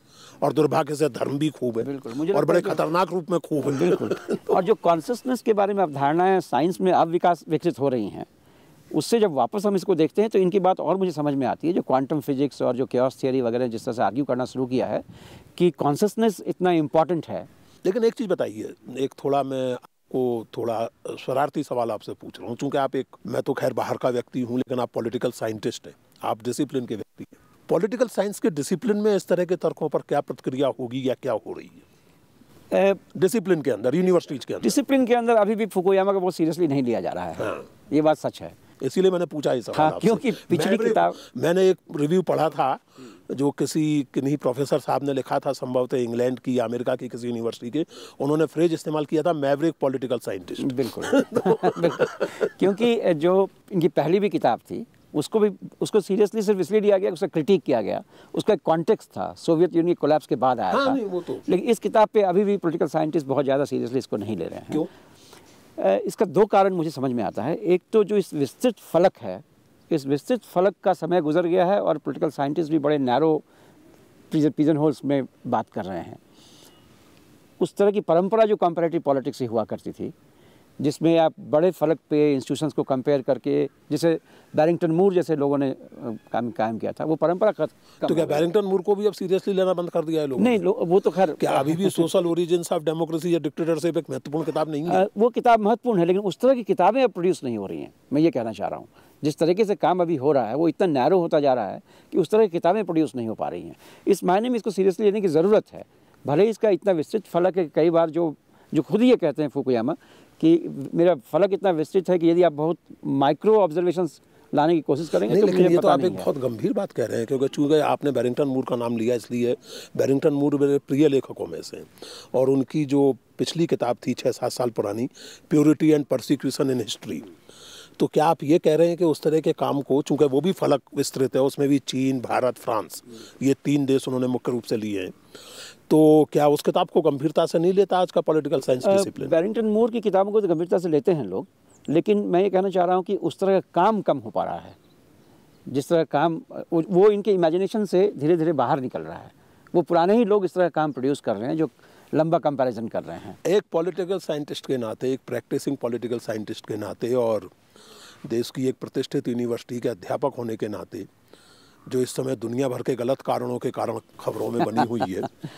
और दुर्भाग्य से धर्म भी खूब है बिल्कुल और बड़े खतरनाक रूप में खूब है और जो कॉन्सियसनेस के बारे में अवधारणाएं साइंस में अब विकास विकसित हो रही हैं उससे जब वापस हम इसको देखते हैं तो इनकी बात और मुझे समझ में आती है जो क्वांटम फिजिक्स और जो क्योस थियरी वगैरह जिस तरह से आर्ग्यू करना शुरू किया है कि कॉन्सियसनेस इतना इम्पॉर्टेंट है लेकिन एक चीज़ बताइए एक थोड़ा मैं आपको थोड़ा शरारती सवाल आपसे पूछ रहा हूँ चूँकि आप एक मैं तो खैर बाहर का व्यक्ति हूँ लेकिन आप पॉलिटिकल साइंटिस्ट हैं आप डिसिप्लिन के व्यक्ति हैं पॉलिटिकल साइंस के डिसिप्लिन में इस तरह के तर्कों पर क्या प्रतिक्रिया होगी या क्या हो रही है डिसिप्लिन के अंदर यूनिवर्सिटीज के अंदर डिसिप्लिन के अंदर अभी भी फुकोयामा को बहुत सीरियसली नहीं लिया जा रहा है हाँ। ये बात सच है इसीलिए मैंने पूछा ये सवाल हाँ, क्योंकि पिछली किताब मैंने एक रिव्यू पढ़ा था जो किसी किन्हीं प्रोफेसर साहब ने लिखा था संभवतः इंग्लैंड की या अमेरिका की किसी यूनिवर्सिटी के उन्होंने फ्रेज इस्तेमाल किया था मैवरिक पॉलिटिकल साइंटिस्ट बिल्कुल, क्योंकि जो इनकी पहली भी किताब थी उसको भी उसको सीरियसली सिर्फ इसलिए लिया गया उसका क्रिटिक किया गया उसका एक कॉन्टेक्स्ट था सोवियत यूनियन कोलैप्स के बाद आया हाँ, था वो तो। लेकिन इस किताब पे अभी भी पॉलिटिकल साइंटिस्ट बहुत ज़्यादा सीरियसली इसको नहीं ले रहे हैं क्यों इसका दो कारण मुझे समझ में आता है एक तो जो इस विस्तृत फलक है इस विस्तृत फलक का समय गुजर गया है और पोलिटिकल साइंटिस्ट भी बड़े नैरो पिजन होल्स में बात कर रहे हैं उस तरह की परंपरा जो कंपेरेटिव पॉलिटिक्स से हुआ करती थी जिसमें आप बड़े फलक पे इंस्टीट्यूशंस को कंपेयर करके जैसे बैरिंगटन मूर जैसे लोगों ने काम कायम किया था वो परंपरा तो क्या बैरिंगटन मूर को भी अब सीरियसली लेना बंद कर दिया है लोगों नहीं लो, वो तो खैर क्या अभी भी सोशल ओरिजिन ऑफ डेमोक्रेसी या डिक्टेटरशिप एक महत्वपूर्ण किताब नहीं है वो किताब महत्वपूर्ण है लेकिन उस तरह की किताबें अब प्रोड्यूस नहीं हो रही हैं मैं ये कहना चाह रहा हूँ जिस तरीके से काम अभी हो रहा है वो इतना नैरो होता जा रहा है कि उस तरह की किताबें प्रोड्यूस नहीं हो पा रही हैं इस मायने में इसको सीरियसली लेने की ज़रूरत है भले इसका इतना विस्तृत फलक है कई बार जो जो खुद ये कहते हैं फुकुयामा कि मेरा फलक इतना विस्तृत है कि यदि आप बहुत माइक्रो ऑब्जर्वेशन लाने की कोशिश करेंगे नहीं, तो लेकिन ये तो आप एक बहुत गंभीर बात कह रहे हैं क्योंकि चूंकि आपने बैरिंगटन मूर का नाम लिया इसलिए बैरिंगटन मूर मेरे प्रिय लेखकों में से और उनकी जो पिछली किताब थी छः सात साल पुरानी purity and persecution in history तो क्या आप ये कह रहे हैं कि उस तरह के काम को चूंकि वो भी फलक विस्तृत है उसमें भी चीन भारत फ्रांस ये तीन देश उन्होंने मुख्य रूप से लिए हैं तो क्या उस किताब को गंभीरता से नहीं लेता आज का political science discipline Barrington Moore की किताबों को तो गंभीरता से लेते हैं लोग लेकिन मैं ये कहना चाह रहा हूँ कि उस तरह का काम कम हो पा रहा है जिस तरह काम वो इनके इमेजिनेशन से धीरे धीरे बाहर निकल रहा है वो पुराने ही लोग इस तरह का काम प्रोड्यूस कर रहे हैं जो लंबा कंपैरिजन कर रहे हैं एक पॉलिटिकल साइंटिस्ट के नाते एक प्रैक्टिसिंग पॉलिटिकल साइंटिस्ट के नाते और देश की एक प्रतिष्ठित यूनिवर्सिटी के अध्यापक होने के नाते जो इस समय दुनिया भर के गलत कारणों के कारण खबरों में बनी हुई है [laughs]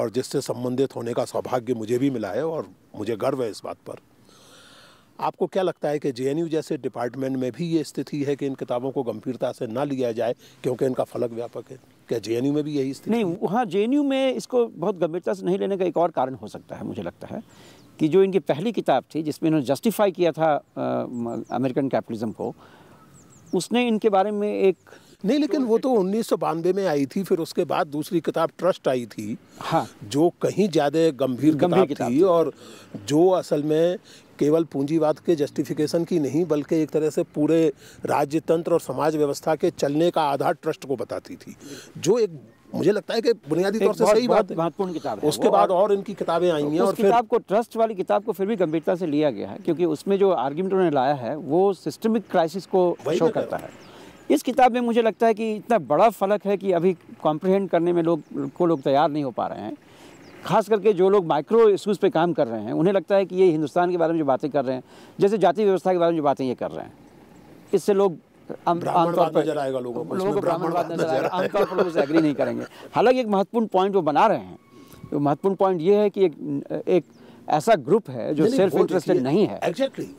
और जिससे संबंधित होने का सौभाग्य मुझे भी मिला है और मुझे गर्व है इस बात पर आपको क्या लगता है कि जे जैसे डिपार्टमेंट में भी ये स्थिति है कि इन किताबों को गंभीरता से ना लिया जाए क्योंकि इनका फलक व्यापक है क्या जे में भी यही स्थिति नहीं वहाँ जे में इसको बहुत गंभीरता से नहीं लेने का एक और कारण हो सकता है मुझे लगता है कि जो इनकी पहली किताब थी जिसमें इन्होंने जस्टिफाई किया था अमेरिकन कैपिटलिज्म को उसने इनके बारे में एक नहीं लेकिन वो तो उन्नीस में आई थी फिर उसके बाद दूसरी किताब ट्रस्ट आई थी हाँ जो कहीं ज़्यादा गंभीर किताब, किताब थी और जो असल में केवल पूंजीवाद के जस्टिफिकेशन की नहीं बल्कि एक तरह से पूरे राज्य तंत्र और समाज व्यवस्था के चलने का आधार ट्रस्ट को बताती थी जो एक मुझे लगता है कि बुनियादी तौर से सही बात महत्वपूर्ण किताब है उसके बाद और इनकी किताबें आई हैं और किताब को ट्रस्ट वाली किताब को फिर भी गंभीरता से लिया गया है क्योंकि उसमें जो आर्ग्यूमेंट उन्होंने लाया है वो सिस्टमिक क्राइसिस को शो करता है इस किताब में मुझे लगता है कि इतना बड़ा फलक है कि अभी कॉम्प्रहेंड करने में लोग को लोग तैयार नहीं हो पा रहे हैं खास करके जो लोग माइक्रो इशूज़ पे काम कर रहे हैं उन्हें लगता है कि ये हिंदुस्तान के बारे में जो बातें कर रहे हैं जैसे जाति व्यवस्था के बारे में जो बातें ये कर रहे हैं इससे लोग आमतौर पर नजर आएगा लोगों को लोगों को ब्राह्मणवाद नजर आएगा आमतौर पर लोग एग्री नहीं करेंगे हालांकि एक महत्वपूर्ण पॉइंट वो बना रहे हैं तो महत्वपूर्ण पॉइंट ये है कि एक एक ऐसा ग्रुप है जो सेल्फ इंटरेस्टेड नहीं है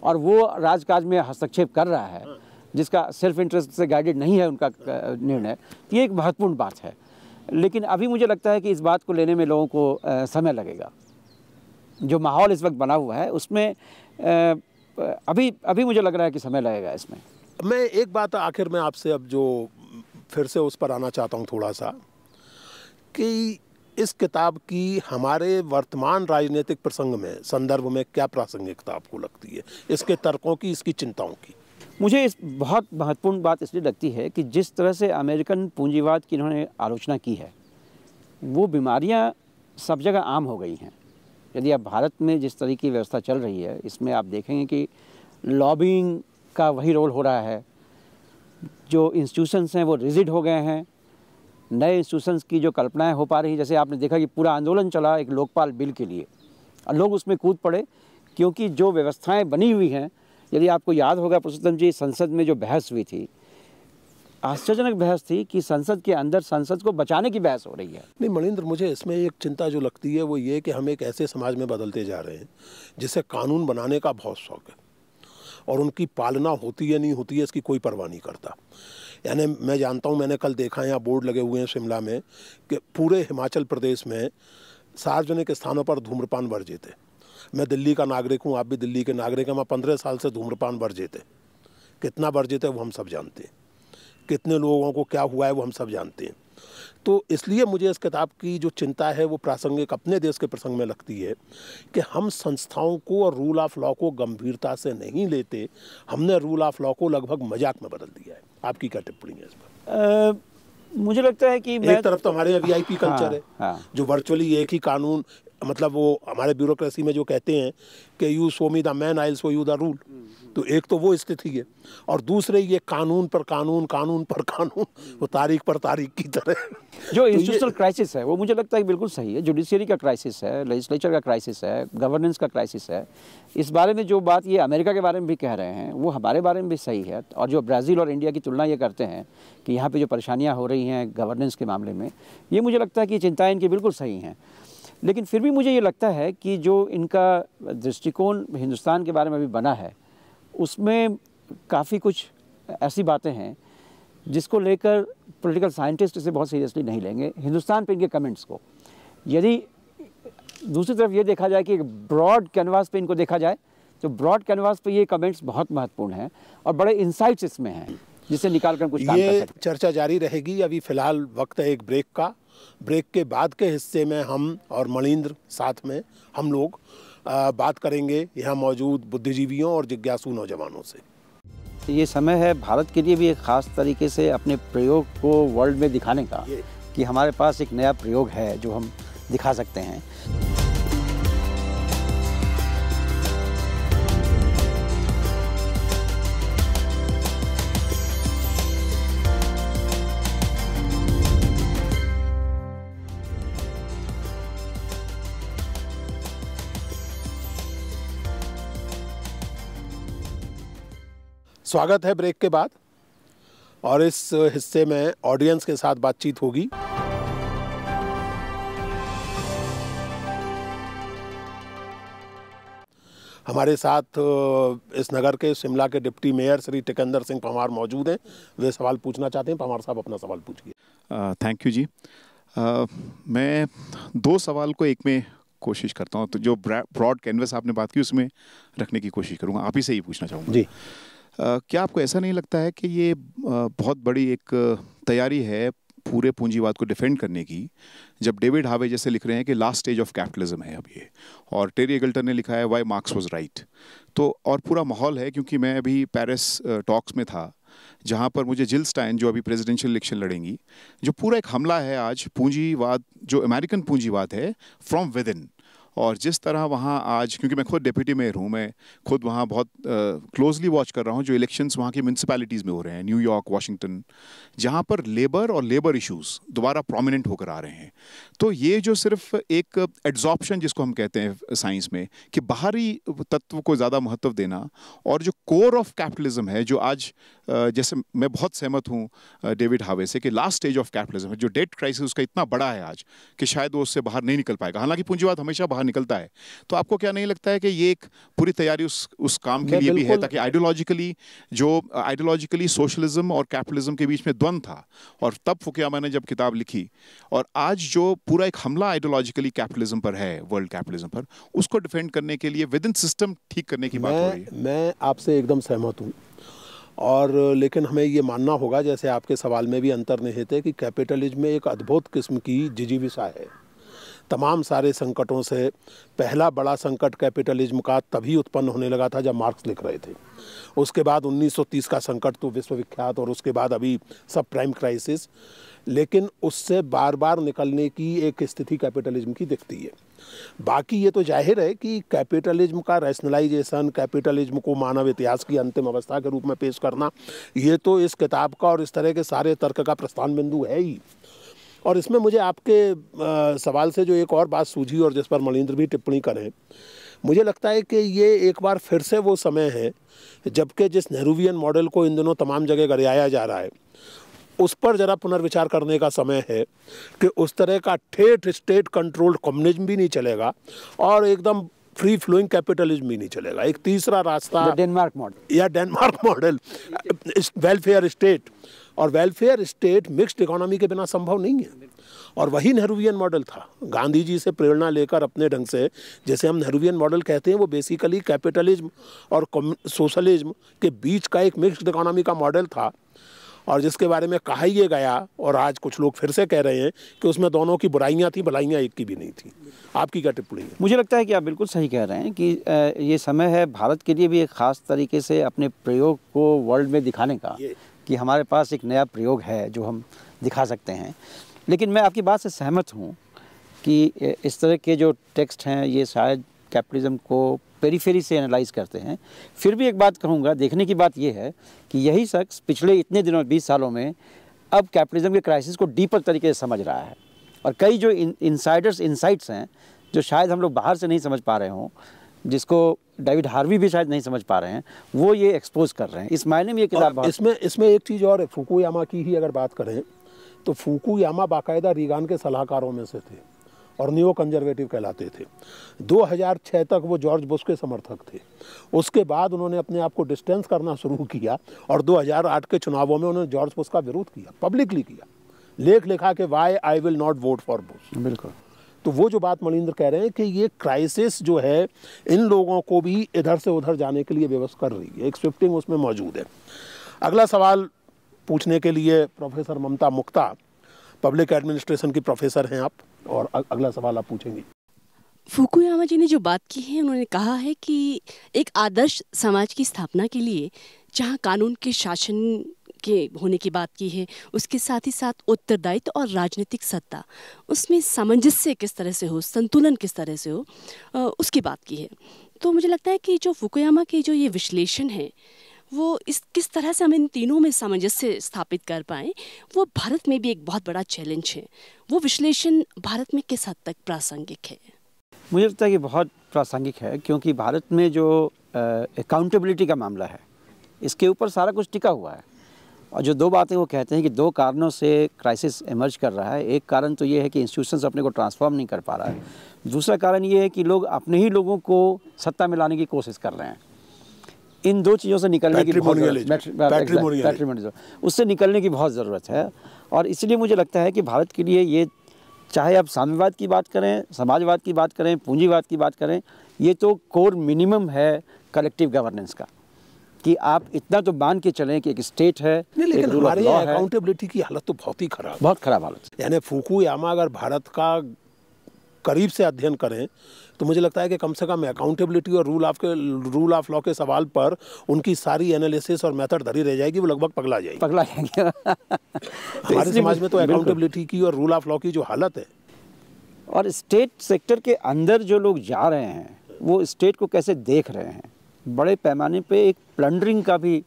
और वो राजकाज में हस्तक्षेप कर रहा है जिसका सेल्फ इंटरेस्ट से गाइडेड नहीं है उनका निर्णय तो ये एक महत्वपूर्ण बात है लेकिन अभी मुझे लगता है कि इस बात को लेने में लोगों को समय लगेगा जो माहौल इस वक्त बना हुआ है उसमें अभी अभी मुझे लग रहा है कि समय लगेगा इसमें मैं एक बात आखिर में आपसे अब जो फिर से उस पर आना चाहता हूँ थोड़ा सा कि इस किताब की हमारे वर्तमान राजनीतिक प्रसंग में संदर्भ में क्या प्रासंगिकता आपको लगती है इसके तर्कों की इसकी चिंताओं की मुझे इस बहुत महत्वपूर्ण बात इसलिए लगती है कि जिस तरह से अमेरिकन पूंजीवाद की इन्होंने आलोचना की है वो बीमारियां सब जगह आम हो गई हैं यदि आप भारत में जिस तरह की व्यवस्था चल रही है इसमें आप देखेंगे कि लॉबिंग का वही रोल हो रहा है जो इंस्टीट्यूशंस हैं वो रिजिड हो गए हैं नए इंस्टीट्यूशंस की जो कल्पनाएं हो पा रही जैसे आपने देखा कि पूरा आंदोलन चला एक लोकपाल बिल के लिए और लोग उसमें कूद पड़े क्योंकि जो व्यवस्थाएं बनी हुई हैं यदि आपको याद होगा पुरुषोत्तम जी संसद में जो बहस हुई थी आश्चर्यजनक बहस थी कि संसद के अंदर संसद को बचाने की बहस हो रही है नहीं मणिंद्र मुझे इसमें एक चिंता जो लगती है वो ये कि हम एक ऐसे समाज में बदलते जा रहे हैं जिसे कानून बनाने का बहुत शौक है और उनकी पालना होती है नहीं होती है इसकी कोई परवाह नहीं करता यानी मैं जानता हूँ मैंने कल देखा है यहाँ बोर्ड लगे हुए हैं शिमला में कि पूरे हिमाचल प्रदेश में सार्वजनिक स्थानों पर धूम्रपान वर्जित है मैं दिल्ली का नागरिक हूँ आप भी दिल्ली के नागरिक हैं मैं पंद्रह साल से धूम्रपान वर्जित है कितना वर्जित है वो हम सब जानते हैं कितने लोगों को क्या हुआ है वो हम सब जानते हैं तो इसलिए मुझे इस किताब की जो चिंता है वो प्रासंगिक अपने देश के प्रसंग में लगती है कि हम संस्थाओं को और रूल ऑफ लॉ को गंभीरता से नहीं लेते हमने रूल ऑफ लॉ को लगभग मजाक में बदल दिया है आपकी क्या टिप्पणी है इस पर मुझे लगता है कि एक तरफ तो हमारे यहाँ वी आई पी कल्चर है हाँ। जो वर्चुअली एक ही कानून मतलब वो हमारे ब्यूरोक्रेसी में जो कहते हैं कि you show me the man I show you the rule तो एक तो वो स्थिति है और दूसरे ये कानून पर कानून कानून पर कानून वो तारीख पर तारीख की तरह जो इंस्टीट्यूशनल तो क्राइसिस है वो मुझे लगता है बिल्कुल सही है जुडिशरी का क्राइसिस है लेजिस्लेचर का क्राइसिस है गवर्नेंस का क्राइसिस है इस बारे में जो बात ये अमेरिका के बारे में भी कह रहे हैं वो हमारे बारे में भी सही है और जो ब्राज़ील और इंडिया की तुलना ये करते हैं कि यहाँ पर जो परेशानियाँ हो रही हैं गवर्नेंस के मामले में ये मुझे लगता है कि चिंताएँ इनकी बिल्कुल सही हैं लेकिन फिर भी मुझे ये लगता है कि जो इनका दृष्टिकोण हिंदुस्तान के बारे में अभी बना है उसमें काफ़ी कुछ ऐसी बातें हैं जिसको लेकर पॉलिटिकल साइंटिस्ट इसे बहुत सीरियसली नहीं लेंगे हिंदुस्तान पे इनके कमेंट्स को यदि दूसरी तरफ ये देखा जाए कि एक ब्रॉड कैनवास पे इनको देखा जाए तो ब्रॉड कैनवास पे ये कमेंट्स बहुत महत्वपूर्ण हैं और बड़े इंसाइट्स इसमें हैं जिसे निकाल कर कुछ ये चर्चा जारी रहेगी अभी फिलहाल वक्त है एक ब्रेक का ब्रेक के बाद के हिस्से में हम और मणिंद्र साथ में हम लोग बात करेंगे यहाँ मौजूद बुद्धिजीवियों और जिज्ञासु नौजवानों से ये समय है भारत के लिए भी एक ख़ास तरीके से अपने प्रयोग को वर्ल्ड में दिखाने का कि हमारे पास एक नया प्रयोग है जो हम दिखा सकते हैं स्वागत है ब्रेक के बाद और इस हिस्से में ऑडियंस के साथ बातचीत होगी हमारे साथ इस नगर के शिमला के डिप्टी मेयर श्री टिकंदर सिंह पंवार मौजूद हैं वे सवाल पूछना चाहते हैं पंवार साहब अपना सवाल पूछिए थैंक यू जी आ, मैं दो सवाल को एक में कोशिश करता हूँ तो जो ब्रॉड कैनवस आपने बात की उसमें रखने की कोशिश करूंगा आप ही से ही पूछना चाहूँगा जी क्या आपको ऐसा नहीं लगता है कि ये बहुत बड़ी एक तैयारी है पूरे पूंजीवाद को डिफेंड करने की जब डेविड हावे जैसे लिख रहे हैं कि लास्ट स्टेज ऑफ कैपिटलिज्म है अब ये और टेरी एगल्टन ने लिखा है वाई मार्क्स वॉज राइट तो और पूरा माहौल है क्योंकि मैं अभी पेरिस टॉक्स में था जहाँ पर मुझे जिल स्टाइन जो अभी प्रेसिडेंशियल इलेक्शन लड़ेंगी जो पूरा एक हमला है आज पूंजीवाद जो अमेरिकन पूंजीवाद है फ्रॉम विद इन और जिस तरह वहाँ आज क्योंकि मैं खुद डिप्यूटी मेयर हूँ मैं खुद वहाँ बहुत क्लोजली वॉच कर रहा हूँ जो इलेक्शंस वहाँ की म्यूनसिपैलिटीज़ में हो रहे हैं न्यूयॉर्क वाशिंगटन जहाँ पर लेबर और लेबर इशूज़ दोबारा प्रोमिनेंट होकर आ रहे हैं तो ये जो सिर्फ एक एड्जॉप्शन जिसको हम कहते हैं साइंस में कि बाहरी तत्व को ज़्यादा महत्व देना और जो कोर ऑफ कैपिटलिज्म है जो आज जैसे मैं बहुत सहमत हूँ डेविड हावे से कि लास्ट स्टेज ऑफ कैपिटलिज्म जो डेट क्राइसिस उसका इतना बड़ा है आज कि शायद वो उससे बाहर नहीं निकल पाएगा हालांकि पूंजीवाद हमेशा बाहर निकलता है तो आपको क्या नहीं लगता है कि ये एक पूरी तैयारी उस उस काम के लिए भी है ताकि आइडियोलॉजिकली जो आइडियोलॉजिकली सोशलिज्म और कैपिटलिज्म के बीच में द्वंद था और तब फुकिया मैंने जब किताब लिखी और आज जो पूरा एक हमला आइडियोलॉजिकली कैपिटलिज्म पर है वर्ल्ड कैपिटलिज्म पर उसको डिफेंड करने के लिए विद इन सिस्टम ठीक करने की बात मैं आपसे एकदम सहमत हूँ और लेकिन हमें ये मानना होगा जैसे आपके सवाल में भी अंतर नहीं है कि कैपिटलिज्म में एक अद्भुत किस्म की जिजीविशा है तमाम सारे संकटों से पहला बड़ा संकट कैपिटलिज्म का तभी उत्पन्न होने लगा था जब मार्क्स लिख रहे थे उसके बाद 1930 का संकट तो विश्वविख्यात और उसके बाद अभी सब प्राइम क्राइसिस लेकिन उससे बार बार निकलने की एक स्थिति कैपिटलिज्म की दिखती है बाकी ये तो जाहिर है कि कैपिटलिज्म का रैशनलाइजेशन कैपिटलिज्म को मानव इतिहास की अंतिम अवस्था के रूप में पेश करना ये तो इस किताब का और इस तरह के सारे तर्क का प्रस्थान बिंदु है ही और इसमें मुझे आपके सवाल से जो एक और बात सूझी और जिस पर मणिंद्र भी टिप्पणी करें मुझे लगता है कि ये एक बार फिर से वो समय है जबकि जिस नेहरूवियन मॉडल को इन दिनों तमाम जगह गरियाया जा रहा है उस पर ज़रा पुनर्विचार करने का समय है कि उस तरह का ठेठ स्टेट कंट्रोल्ड कम्युनिज्म भी नहीं चलेगा और एकदम फ्री फ्लोइंग कैपिटलिज्म भी नहीं चलेगा एक तीसरा रास्ता डेनमार्क मॉडल या डेनमार्क मॉडल वेलफेयर स्टेट और वेलफेयर स्टेट मिक्स्ड इकोनॉमी के बिना संभव नहीं है और वही नेहरूवियन मॉडल था गांधी जी से प्रेरणा लेकर अपने ढंग से जैसे हम नेहरूवियन मॉडल कहते हैं वो बेसिकली कैपिटलिज्म और सोशलिज्म के बीच का एक मिक्स्ड इकोनॉमी का मॉडल था और जिसके बारे में कहा ही गया और आज कुछ लोग फिर से कह रहे हैं कि उसमें दोनों की बुराइयाँ थी भलाइयाँ एक की भी नहीं थी आपकी क्या टिप्पणी है मुझे लगता है कि आप बिल्कुल सही कह रहे हैं कि ये समय है भारत के लिए भी एक ख़ास तरीके से अपने प्रयोग को वर्ल्ड में दिखाने का कि हमारे पास एक नया प्रयोग है जो हम दिखा सकते हैं लेकिन मैं आपकी बात से सहमत हूँ कि इस तरह के जो टेक्स्ट हैं ये शायद कैपिटलिज्म को पेरीफेरी से एनालाइज करते हैं फिर भी एक बात कहूँगा देखने की बात यह है कि यही शख्स पिछले इतने दिनों बीस सालों में अब कैपिटलिज्म के क्राइसिस को डीपर तरीके से समझ रहा है और कई जो इनसाइडर्स इनसाइट्स हैं जो शायद हम लोग बाहर से नहीं समझ पा रहे हों जिसको डेविड हार्वी भी शायद नहीं समझ पा रहे हैं वो ये एक्सपोज कर रहे हैं इस मायने में ये किताब इसमें इसमें एक चीज़ और है यामा की ही अगर बात करें तो यामा बाकायदा रीगान के सलाहकारों में से थे और न्यू कंजर्वेटिव कहलाते थे 2006 तक वो जॉर्ज बुश के समर्थक थे उसके बाद उन्होंने अपने आप को डिस्टेंस करना शुरू किया और 2008 के चुनावों में उन्होंने जॉर्ज बुश का विरोध किया पब्लिकली किया लेख लिखा कि why I will not vote for Bush बिल्कुल तो वो जो बात मणिंद्र कह रहे हैं कि ये क्राइसिस जो है इन लोगों को भी इधर से उधर जाने के लिए व्यवस्था कर रही है एक स्विफ्टिंग उसमें मौजूद है अगला सवाल पूछने के लिए professor Mamta Mukta public administration की प्रोफेसर हैं आप और अगला सवाल आप पूछेंगी फुकुयामा जी ने जो बात की है उन्होंने कहा है कि एक आदर्श समाज की स्थापना के लिए जहाँ कानून के शासन के होने की बात की है उसके साथ ही साथ उत्तरदायित्व और राजनीतिक सत्ता उसमें सामंजस्य किस तरह से हो संतुलन किस तरह से हो उसकी बात की है तो मुझे लगता है कि जो फुकुयामा के जो ये विश्लेषण है वो इस किस तरह से हम इन तीनों में सामंजस्य स्थापित कर पाए वो भारत में भी एक बहुत बड़ा चैलेंज है वो विश्लेषण भारत में किस हद तक प्रासंगिक है मुझे लगता है कि बहुत प्रासंगिक है क्योंकि भारत में जो अकाउंटेबिलिटी का मामला है इसके ऊपर सारा कुछ टिका हुआ है और जो दो बातें वो कहते हैं कि दो कारणों से क्राइसिस इमर्ज कर रहा है एक कारण तो ये है कि इंस्टीट्यूशंस अपने को ट्रांसफॉर्म नहीं कर पा रहा है दूसरा कारण ये है कि लोग अपने ही लोगों को सत्ता में लाने की कोशिश कर रहे हैं इन दो चीज़ों से निकलने की बहुत पैट्रीमोनियल उससे निकलने की बहुत ज़रूरत है और इसलिए मुझे लगता है कि भारत के लिए ये चाहे आप साम्यवाद की बात करें समाजवाद की बात करें पूंजीवाद की बात करें ये तो कोर मिनिमम है कलेक्टिव गवर्नेंस का कि आप इतना तो मान के चलें कि एक स्टेट है नहीं लेकिन हमारे अकाउंटेबिलिटी की हालत तो बहुत ही खराब बहुत खराब हालत यानी फूकू यामा अगर भारत का करीब से अध्ययन करें तो मुझे लगता है कि कम से कम अकाउंटेबिलिटी और रूल ऑफ के रूल ऑफ लॉ के सवाल पर उनकी सारी एनालिसिस और मेथड धरी रह जाएगी वो लगभग पगला जाएगी पगला जाएगी [laughs] तो हमारे समाज में तो अकाउंटेबिलिटी की और रूल ऑफ लॉ की जो हालत है और स्टेट सेक्टर के अंदर जो लोग जा रहे हैं वो स्टेट को कैसे देख रहे हैं बड़े पैमाने पे एक प्लंडरिंग का भी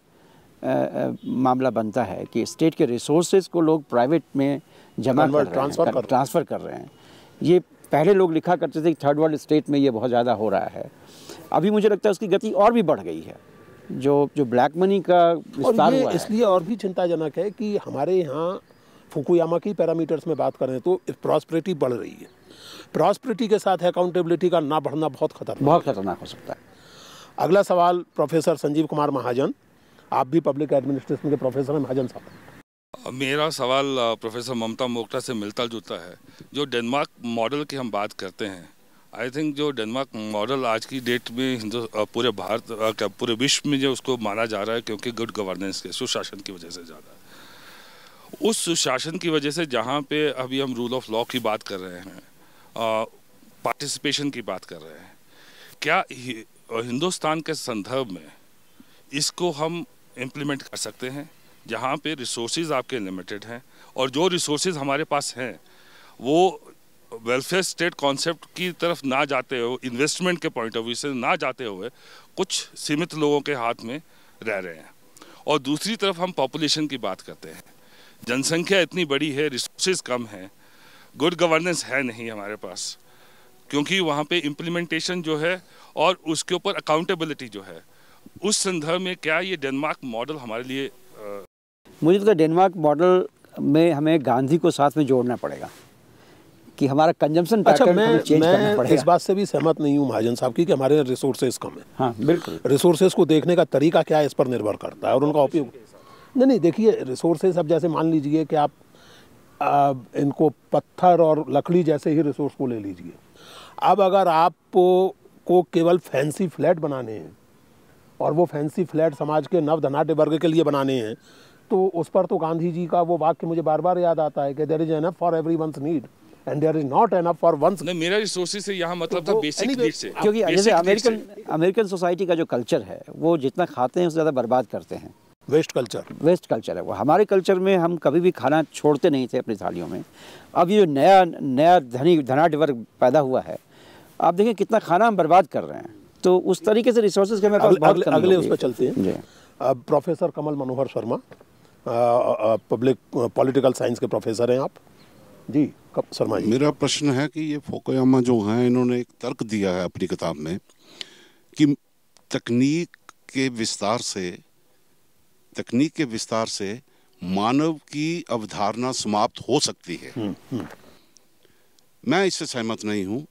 आ, आ, मामला बनता है कि स्टेट के रिसोर्सेज को लोग प्राइवेट में जमा कर ट्रांसफ़र कर, कर, कर रहे हैं ये पहले लोग लिखा करते थे कि थर्ड वर्ल्ड स्टेट में ये बहुत ज़्यादा हो रहा है अभी मुझे लगता है उसकी गति और भी बढ़ गई है जो जो ब्लैक मनी का विस्तार हुआ इसलिए और भी चिंताजनक है कि हमारे यहाँ फुकुयामा की पैरामीटर्स में बात करें तो प्रॉस्परिटी बढ़ रही है प्रॉस्परिटी के साथ अकाउंटेबिलिटी का ना बढ़ना बहुत खतरनाक बहुत खतरनाक हो सकता है अगला सवाल प्रोफेसर संजीव कुमार महाजन आप भी पब्लिक एडमिनिस्ट्रेशन के प्रोफेसर हैं महाजन साहब मेरा सवाल प्रोफेसर ममता मोक्टा से मिलता जुलता है जो डेनमार्क मॉडल की हम बात करते हैं आई थिंक जो डेनमार्क मॉडल आज की डेट में पूरे भारत पूरे विश्व में जो उसको माना जा रहा है क्योंकि गुड गवर्नेंस के सुशासन की वजह से ज़्यादा उस सुशासन की वजह से जहाँ पे अभी हम रूल ऑफ लॉ की बात कर रहे हैं पार्टिसिपेशन की बात कर रहे हैं क्या हिंदुस्तान के संदर्भ में इसको हम इम्प्लीमेंट कर सकते हैं जहाँ पे रिसोर्सेज आपके लिमिटेड हैं और जो रिसोर्सेज हमारे पास हैं वो वेलफेयर स्टेट कॉन्सेप्ट की तरफ ना जाते हुए इन्वेस्टमेंट के पॉइंट ऑफ व्यू से ना जाते हुए कुछ सीमित लोगों के हाथ में रह रहे हैं और दूसरी तरफ हम पॉपुलेशन की बात करते हैं जनसंख्या इतनी बड़ी है रिसोर्सेज कम हैं गुड गवर्नेंस है नहीं हमारे पास क्योंकि वहाँ पे इम्प्लीमेंटेशन जो है और उसके ऊपर अकाउंटेबिलिटी जो है उस संदर्भ में क्या ये डेनमार्क मॉडल हमारे लिए मुझे तो डेनमार्क मॉडल में हमें गांधी को साथ में जोड़ना पड़ेगा कि हमारा कंजम्पशन अच्छा मैं चेंज मैं करना इस बात से भी सहमत नहीं हूँ महाजन साहब की कि हमारे रिसोर्सेज कम है हाँ बिल्कुल रिसोर्सेज को देखने का तरीका क्या है इस पर निर्भर करता है और उनका उपयोग नहीं नहीं देखिए रिसोर्सेज अब जैसे मान लीजिए कि आप आ, इनको पत्थर और लकड़ी जैसे ही रिसोर्स को ले लीजिए अब अगर आप को केवल फैंसी फ्लैट बनाने हैं और वो फैंसी फ्लैट समाज के नव धनाट्य वर्ग के लिए बनाने हैं तो उस पर तो गांधी जी का वो वाक्य मुझे बार बार याद आता है कि there is enough for everyone's need and there is not enough for one's नहीं मेरा रिसोर्सेज से यहाँ मतलब तो था बेसिक anyway, नीड से क्योंकि जैसे अमेरिकन अमेरिकन सोसाइटी का जो कल्चर है वो जितना खाते हैं उससे ज़्यादा बर्बाद करते हैं वेस्ट कल्चर वेस्ट कल्चर है वो हमारे कल्चर में हम कभी भी खाना छोड़ते नहीं थे अपनी थालियों में अब ये नया नया धनी धनाट वर्ग पैदा हुआ है आप देखें कितना खाना हम बर्बाद कर रहे हैं तो उस तरीके से रिसोर्सेज के हमारे पास अगले, अगले उस पर चलते हैं अब professor Kamal Manohar Sharma public political science के प्रोफेसर हैं आप जी कब शर्मा मेरा प्रश्न है कि ये फोकोयामा जो हैं इन्होंने एक तर्क दिया है अपनी किताब में कि तकनीक के विस्तार से तकनीक के विस्तार से मानव की अवधारणा समाप्त हो सकती है हम्म, हम्म। मैं इससे सहमत नहीं हूँ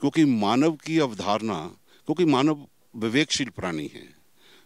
क्योंकि मानव की अवधारणा क्योंकि मानव विवेकशील प्राणी है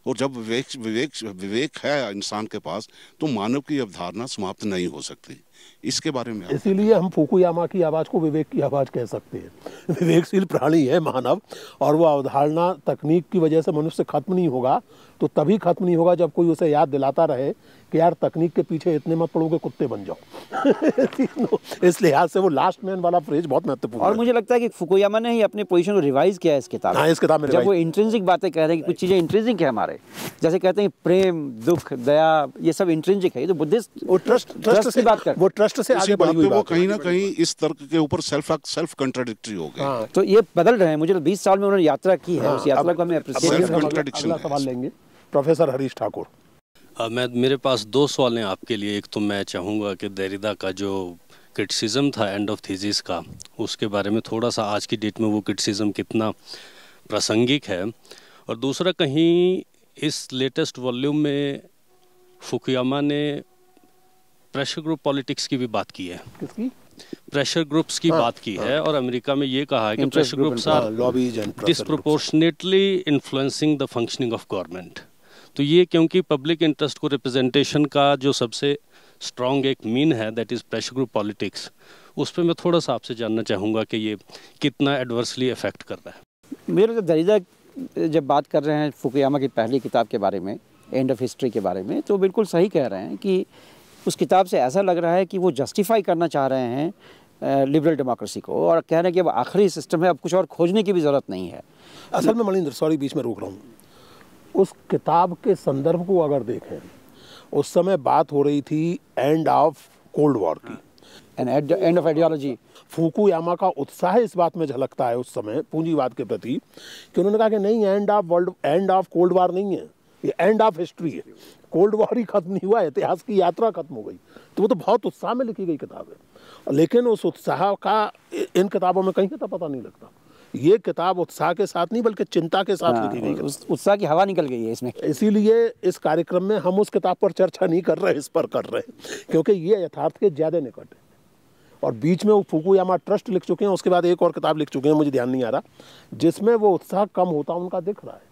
और जब विवेक विवेक विवेक है इंसान के पास तो मानव की अवधारणा समाप्त नहीं हो सकती इसके बारे में इसीलिए हम फुकुयामा की आवाज़ को विवेक की आवाज़ कह सकते हैं विवेकशील प्राणी है मानव और वो अवधारणा तकनीक की वजह से मनुष्य खत्म नहीं होगा तो तभी खत्म नहीं होगा जब कोई उसे याद दिलाता रहे कि यार तकनीक के पीछे इतने मत पड़ोगे कुत्ते बन जाओ [laughs] इस लिहाज से वो लास्ट मैन वाला फ्रेज बहुत महत्वपूर्ण और मुझे लगता है कि फुकुयामा ने ही अपने पोजिशन को रिवाइज किया है इस किताब हाँ इस किताब में जब वो इंट्रेंसिक बातें कह रहे हैं कि कुछ चीज़ें इंट्रेंसिक है हमारे जैसे कहते हैं प्रेम दुख दया ये सब इंट्रेंसिक है ये तो बुद्धिस्ट ट्रस्ट ट्रस्ट की बात कर वो ट्रस्ट से आगे बढ़ी हुई वो कहीं ना कहीं इस तर्क के ऊपर सेल्फ सेल्फ कंट्राडिक्टरी हो गई हाँ, तो ये बदल रहे हैं मुझे तो बीस साल में उन्होंने यात्रा की है हाँ, उस यात्रा को हमें अगला सवाल लेंगे प्रोफेसर हरीश ठाकुर मैं मेरे पास दो सवाल हैं आपके लिए एक तो मैं चाहूँगा कि दरिदा का जो क्रिटिसिज्म था एंड ऑफ थीजिस का उसके बारे में थोड़ा सा आज की डेट में वो क्रिटिसिज्म कितना प्रासंगिक है और दूसरा कहीं इस लेटेस्ट वॉल्यूम में फुकयामा ने प्रेशर ग्रुप पॉलिटिक्स की भी बात की है किसकी प्रेशर ग्रुप्स की आ, हाँ, बात की आ, हाँ। है और अमेरिका में ये कहा है कि pressure groups are disproportionately influencing the functioning of government तो ये क्योंकि पब्लिक इंटरेस्ट को रिप्रेजेंटेशन का जो सबसे स्ट्रॉन्ग एक मीन है that is pressure group politics उस पर मैं थोड़ा सा आपसे जानना चाहूँगा कि ये कितना एडवर्सली इफेक्ट कर रहा है मेरे जब दरीदा जब बात कर रहे हैं फुकियामा की पहली किताब के बारे में एंड ऑफ हिस्ट्री के बारे में तो बिल्कुल सही कह रहे हैं कि उस किताब से ऐसा लग रहा है कि वो जस्टिफाई करना चाह रहे हैं लिबरल डेमोक्रेसी को और कह रहे हैं कि अब आखिरी सिस्टम है अब कुछ और खोजने की भी ज़रूरत नहीं है असल में मणिंद्र सॉरी बीच में रोक रहा हूँ उस किताब के संदर्भ को अगर देखें उस समय बात हो रही थी एंड ऑफ कोल्ड वॉर की एंड एंड ऑफ आइडियोलॉजी यामा का उत्साह इस बात में झलकता है उस समय पूंजीवाद के प्रति कि उन्होंने कहा कि नहीं end of world end of cold war नहीं है ये एंड ऑफ हिस्ट्री है कोल्ड वॉर ही खत्म नहीं हुआ इतिहास की यात्रा खत्म हो गई तो वो तो बहुत उत्साह में लिखी गई किताब है लेकिन उस उत्साह का इन किताबों में कहीं का पता नहीं लगता ये किताब उत्साह के साथ नहीं बल्कि चिंता के साथ हाँ, लिखी गई उत्साह की हवा निकल गई है इसमें इसीलिए इस कार्यक्रम में हम उस किताब पर चर्चा नहीं कर रहे इस पर कर रहे क्योंकि ये यथार्थ के ज़्यादा निकट है और बीच में वो फुकुयामा ट्रस्ट लिख चुके हैं उसके बाद एक और किताब लिख चुके हैं मुझे ध्यान नहीं आ रहा जिसमें वो उत्साह कम होता उनका दिख रहा है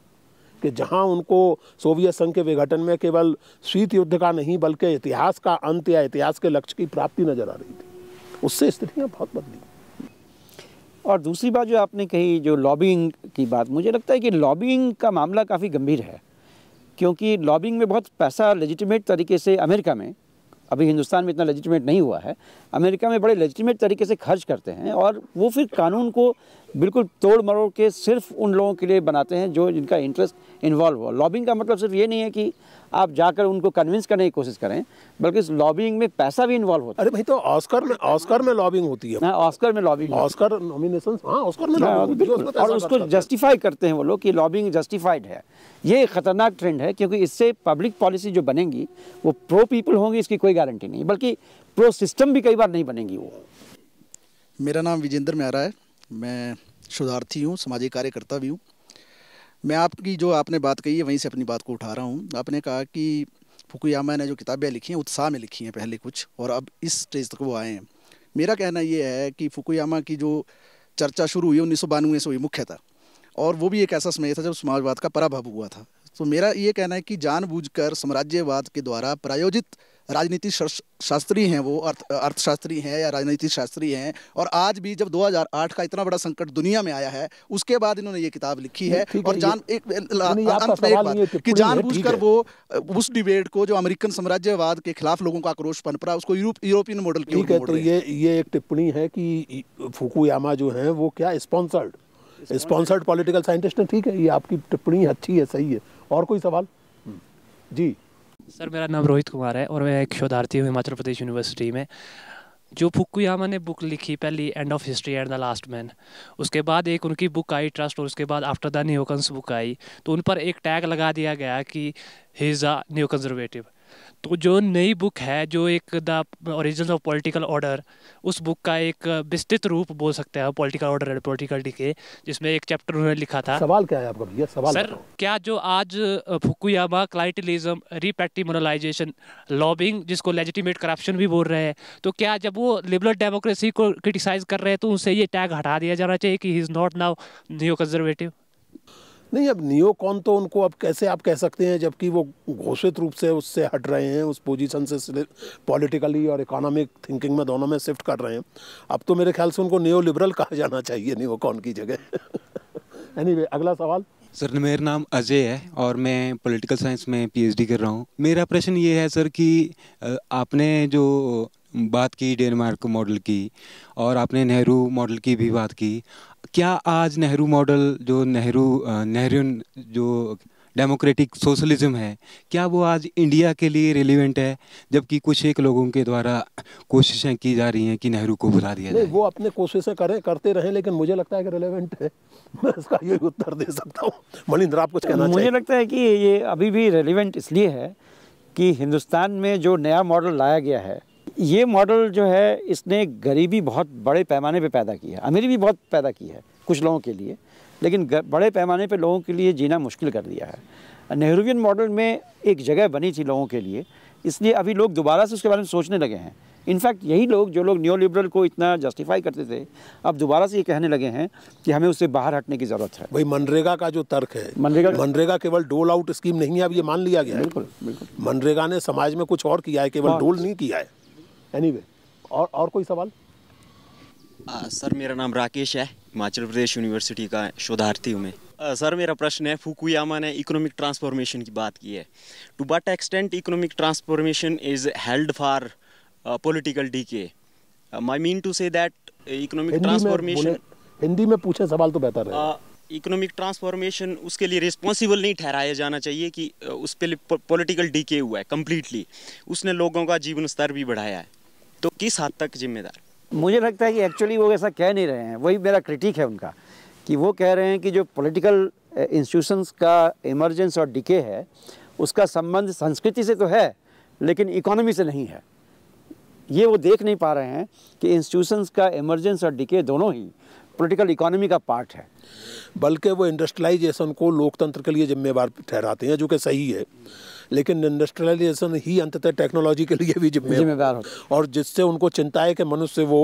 कि जहां उनको सोवियत संघ के विघटन में केवल शीत युद्ध का नहीं बल्कि इतिहास का अंत या इतिहास के लक्ष्य की प्राप्ति नजर आ रही थी उससे स्थितियाँ बहुत बदली और दूसरी बात जो आपने कही जो लॉबिंग की बात मुझे लगता है कि लॉबिंग का मामला काफ़ी गंभीर है क्योंकि लॉबिंग में बहुत पैसा लेजिटिमेट तरीके से अमेरिका में अभी हिंदुस्तान में इतना लेजिटिमेट नहीं हुआ है अमेरिका में बड़े लेजिटिमेट तरीके से खर्च करते हैं और वो फिर कानून को बिल्कुल तोड़ मरोड़ के सिर्फ उन लोगों के लिए बनाते हैं जो जिनका इंटरेस्ट इन्वॉल्व हो लॉबिंग का मतलब सिर्फ ये नहीं है कि आप जाकर उनको कन्विंस करने की कोशिश करें बल्कि इस लॉबिंग में पैसा भी इन्वॉल्व होता है अरे भाई तो ऑस्कर में ऑस्कर में लॉबिंग होती है ऑस्कर हाँ, में लॉबिंग ऑस्कर नॉमिनेशन हाँ ऑस्कर में हाँ, और उसको जस्टिफाई करते हैं वो लोग कि लॉबिंग जस्टिफाइड है ये खतरनाक ट्रेंड है क्योंकि इससे पब्लिक पॉलिसी जो बनेगी वो प्रो पीपल होंगी इसकी कोई गारंटी नहीं बल्कि प्रो सिस्टम भी कई बार नहीं बनेंगी वो मेरा नाम विजेंद्र मेहरा है मैं शोधार्थी हूँ सामाजिक कार्यकर्ता भी हूँ मैं आपकी जो आपने बात कही है वहीं से अपनी बात को उठा रहा हूँ आपने कहा कि फुकुयामा ने जो किताबें लिखी हैं उत्साह में लिखी हैं पहले कुछ और अब इस स्टेज तक वो आए हैं मेरा कहना ये है कि फुकुयामा की जो चर्चा शुरू हुई उन्नीस सौ बानवे से हुई मुख्यतः और वो भी एक ऐसा समय था जब समाजवाद का पराभव हुआ था तो मेरा ये कहना है कि जानबूझकर साम्राज्यवाद के द्वारा प्रायोजित राजनीति शास्त्री हैं वो अर्थ अर्थशास्त्री हैं या राजनीति शास्त्री हैं और आज भी जब 2008 का इतना बड़ा संकट दुनिया में आया है उसके बाद इन्होंने ये किताब लिखी है और जान एक अंत में एक बात कि जानबूझकर वो उस डिबेट को जो अमेरिकन साम्राज्यवाद के खिलाफ लोगों का आक्रोश पनपरा उसको यूरोप यूरोपियन मॉडल की है तो ये ये एक टिप्पणी है कि फुकुयामा जो है वो क्या स्पॉन्सर्ड स्पॉन्सर्ड पॉलिटिकल साइंटिस्ट हैं ठीक है ये आपकी टिप्पणी अच्छी है सही है और कोई सवाल हम्म। जी सर मेरा नाम रोहित कुमार है और मैं एक शोधार्थी हूँ हिमाचल प्रदेश यूनिवर्सिटी में जो यामा ने बुक लिखी पहली end of history and the last man उसके बाद एक उनकी बुक आई ट्रस्ट और उसके बाद आफ्टर द न्यूकंस बुक आई तो उन पर एक टैग लगा दिया गया कि he is a new conservative तो जो नई बुक है जो एक the original of political order उस बुक का एक विस्तृत रूप बोल सकते हैं political order and political decay जिसमें एक चैप्टर उन्होंने लिखा था सवाल क्या है आपका भैया सवाल सर क्या जो आज फुकुयामा क्लाइटलिज्म रिपैट्रीमोनलाइजेशन लॉबिंग जिसको लेजिटिमेट करप्शन भी बोल रहे हैं तो क्या जब वो लिबरल डेमोक्रेसी को क्रिटिसाइज कर रहे हैं तो उनसे ये टैग हटा दिया जाना चाहिए कि he is not now new conservative नहीं अब नियो कौन तो उनको अब कैसे आप कह सकते हैं जबकि वो घोषित रूप से उससे हट रहे हैं उस पोजीशन से पॉलिटिकली और इकोनॉमिक थिंकिंग में दोनों में शिफ्ट कर रहे हैं अब तो मेरे ख्याल से उनको नियो लिबरल कहा जाना चाहिए नियो कौन की जगह एनी [laughs] anyway, अगला सवाल सर मेरा नाम अजय है और मैं पॉलिटिकल साइंस में पीएचडी कर रहा हूँ मेरा प्रश्न ये है सर कि आपने जो बात की डेनमार्क मॉडल की और आपने नेहरू मॉडल की भी बात की क्या आज नेहरू मॉडल जो नेहरू नेहरुन जो डेमोक्रेटिक सोशलिज्म है क्या वो आज इंडिया के लिए रिलीवेंट है जबकि कुछ एक लोगों के द्वारा कोशिशें की जा रही हैं कि नेहरू को भुला दिया जाए वो अपने कोशिशें करें करते रहे लेकिन मुझे लगता है कि रिलेवेंट है मैं इसका ये उत्तर दे सकता हूँ मनिंद्र आप कुछ कहना मुझे लगता है कि ये अभी भी रेलिवेंट इसलिए है कि हिंदुस्तान में जो नया मॉडल लाया गया है ये मॉडल जो है इसने गरीबी बहुत बड़े पैमाने पे पैदा की है अमीरी भी बहुत पैदा की है कुछ लोगों के लिए लेकिन बड़े पैमाने पे लोगों के लिए जीना मुश्किल कर दिया है नेहरूवियन मॉडल में एक जगह बनी थी लोगों के लिए इसलिए अभी लोग दोबारा से उसके बारे में सोचने लगे हैं इनफैक्ट यही लोग जो लोग न्यू लिबरल को इतना जस्टिफाई करते थे अब दोबारा से ये कहने लगे हैं कि हमें उससे बाहर हटने की ज़रूरत है भाई मनरेगा का जो तर्क है मनरेगा मनरेगा केवल डोल आउट स्कीम नहीं है अब ये मान लिया गया बिल्कुल बिल्कुल मनरेगा ने समाज में कुछ और किया है केवल हाँ। डोल नहीं किया है एनीवे anyway, और और कोई सवाल आ, सर मेरा नाम राकेश है हिमाचल प्रदेश यूनिवर्सिटी का शोधार्थी हूँ मैं सर मेरा प्रश्न है फुकुयामा ने इकोनॉमिक ट्रांसफॉर्मेशन की बात की है to but extent economic transformation is held for political decay my mean to say that economic transformation Hindi में पूछे सवाल तो बेहतर है इकोनॉमिक ट्रांसफॉर्मेशन उसके लिए रिस्पॉन्सिबल नहीं ठहराया जाना चाहिए कि उस पर पो, पॉलिटिकल डीके हुआ है कम्प्लीटली उसने लोगों का जीवन स्तर भी बढ़ाया है तो किस हद तक जिम्मेदार मुझे लगता है कि एक्चुअली वो ऐसा कह नहीं रहे हैं वही मेरा क्रिटिक है उनका कि वो कह रहे हैं कि जो पॉलिटिकल इंस्टीट्यूशंस का इमरजेंस और डिके है उसका संबंध संस्कृति से तो है लेकिन इकोनॉमी से नहीं है ये वो देख नहीं पा रहे हैं कि इंस्टीट्यूशंस का इमरजेंस और डिके दोनों ही पॉलिटिकल इकोनॉमी का पार्ट है बल्कि वो इंडस्ट्रियलाइजेशन को लोकतंत्र के लिए जिम्मेवार ठहराते हैं जो कि सही है लेकिन इंडस्ट्रियलाइजेशन ही अंततः टेक्नोलॉजी के लिए भी जिम्मेदार और जिससे उनको चिंता है कि मनुष्य वो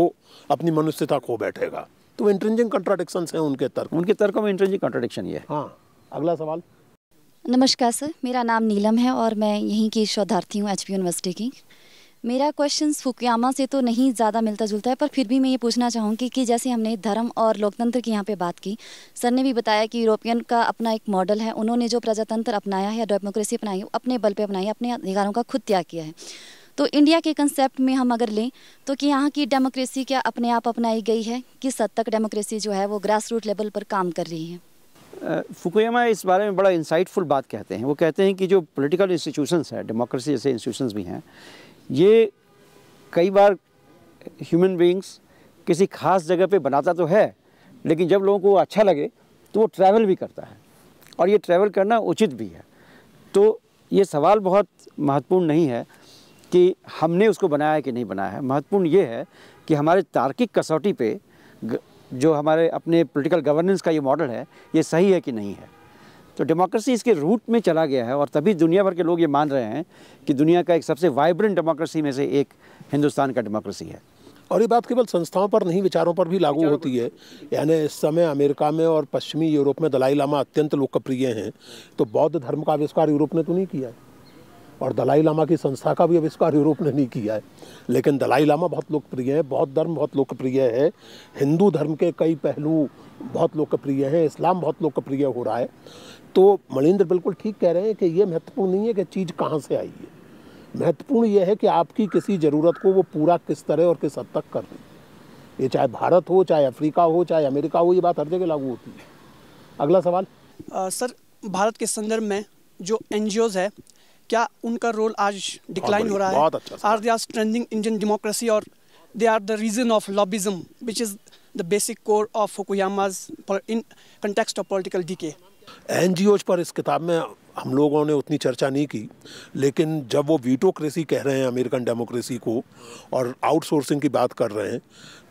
अपनी मनुष्यता खो बैठेगा तो इंटरेंजिंग कंट्राडिक्शन है उनके तर्क उनके तर्क में इंटरेंजिंग कंट्राडिक्शन ये हाँ अगला सवाल नमस्कार सर मेरा नाम नीलम है और मैं यहीं की शोधार्थी हूँ एच यूनिवर्सिटी की मेरा क्वेश्चन फुकियामा से तो नहीं ज़्यादा मिलता जुलता है पर फिर भी मैं ये पूछना चाहूँगी कि जैसे हमने धर्म और लोकतंत्र की यहाँ पे बात की सर ने भी बताया कि यूरोपियन का अपना एक मॉडल है उन्होंने जो प्रजातंत्र अपनाया है डेमोक्रेसी अपनाई अपने बल पे अपनाई अपने अधिकारों का खुद त्याग किया है तो इंडिया के कंसेप्ट में हम अगर लें तो कि यहाँ की डेमोक्रेसी क्या अपने आप अपनाई गई है किस हद तक डेमोक्रेसी जो है वो ग्रास रूट लेवल पर काम कर रही है फुकुयामा इस बारे में बड़ा इंसाइटफुल बात कहते हैं वो कहते हैं कि जो पोलिटिकल इंस्टीट्यूशन है डेमोक्रेसी जैसे इंस्टीट्यूशन भी हैं ये कई बार ह्यूमन बींग्स किसी खास जगह पे बनाता तो है लेकिन जब लोगों को अच्छा लगे तो वो ट्रैवल भी करता है और ये ट्रैवल करना उचित भी है तो ये सवाल बहुत महत्वपूर्ण नहीं है कि हमने उसको बनाया है कि नहीं बनाया है महत्वपूर्ण ये है कि हमारे तार्किक कसौटी पे जो हमारे अपने पॉलिटिकल गवर्नेंस का ये मॉडल है ये सही है कि नहीं है तो डेमोक्रेसी इसके रूट में चला गया है और तभी दुनिया भर के लोग ये मान रहे हैं कि दुनिया का एक सबसे वाइब्रेंट डेमोक्रेसी में से एक हिंदुस्तान का डेमोक्रेसी है और ये बात केवल संस्थाओं पर नहीं विचारों पर भी लागू होती है यानी इस समय अमेरिका में और पश्चिमी यूरोप में दलाई लामा अत्यंत लोकप्रिय हैं तो बौद्ध धर्म का आविष्कार यूरोप ने तो नहीं किया है और दलाई लामा की संस्था का भी आविष्कार यूरोप ने नहीं किया है लेकिन दलाई लामा बहुत लोकप्रिय है बौद्ध धर्म बहुत लोकप्रिय है हिंदू धर्म के कई पहलू बहुत लोकप्रिय हैं इस्लाम बहुत लोकप्रिय हो रहा है तो मणिंद्र बिल्कुल ठीक कह रहे हैं कि ये महत्वपूर्ण नहीं है कि चीज़ कहाँ से आई है महत्वपूर्ण यह है कि आपकी किसी ज़रूरत को वो पूरा किस तरह और किस हद तक कर रही ये चाहे भारत हो चाहे अफ्रीका हो चाहे अमेरिका हो ये बात हर जगह लागू होती है अगला सवाल आ, सर भारत के संदर्भ में जो एन है क्या उनका रोल आज डिक्लाइन हो रहा है are they are strengthening Indian democracy और they are the reason of lobbyism which is the basic core of of in context of of decay N G O's पर इस किताब में हम लोगों ने उतनी चर्चा नहीं की लेकिन जब वो वीटोक्रेसी कह रहे हैं अमेरिकन डेमोक्रेसी को और आउटसोर्सिंग की बात कर रहे हैं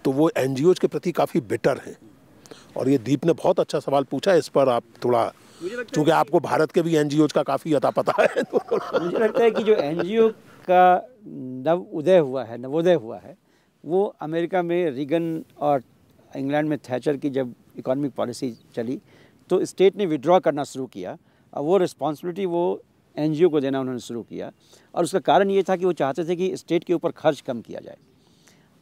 तो वो एन के प्रति काफ़ी बेटर हैं और ये दीप ने बहुत अच्छा सवाल पूछा इस पर आप थोड़ा क्योंकि आपको भारत के भी एन का काफ़ी अता पता है [laughs] तो [laughs] मुझे लगता है कि जो एन का नव उदय हुआ है नवोदय हुआ है वो अमेरिका में रिगन और इंग्लैंड में थैचर की जब इकोनॉमिक पॉलिसी चली तो स्टेट ने विड्रॉ करना शुरू किया और वो रिस्पॉन्सिबिलिटी वो एन को देना उन्होंने शुरू किया और उसका कारण ये था कि वो चाहते थे कि स्टेट के ऊपर खर्च कम किया जाए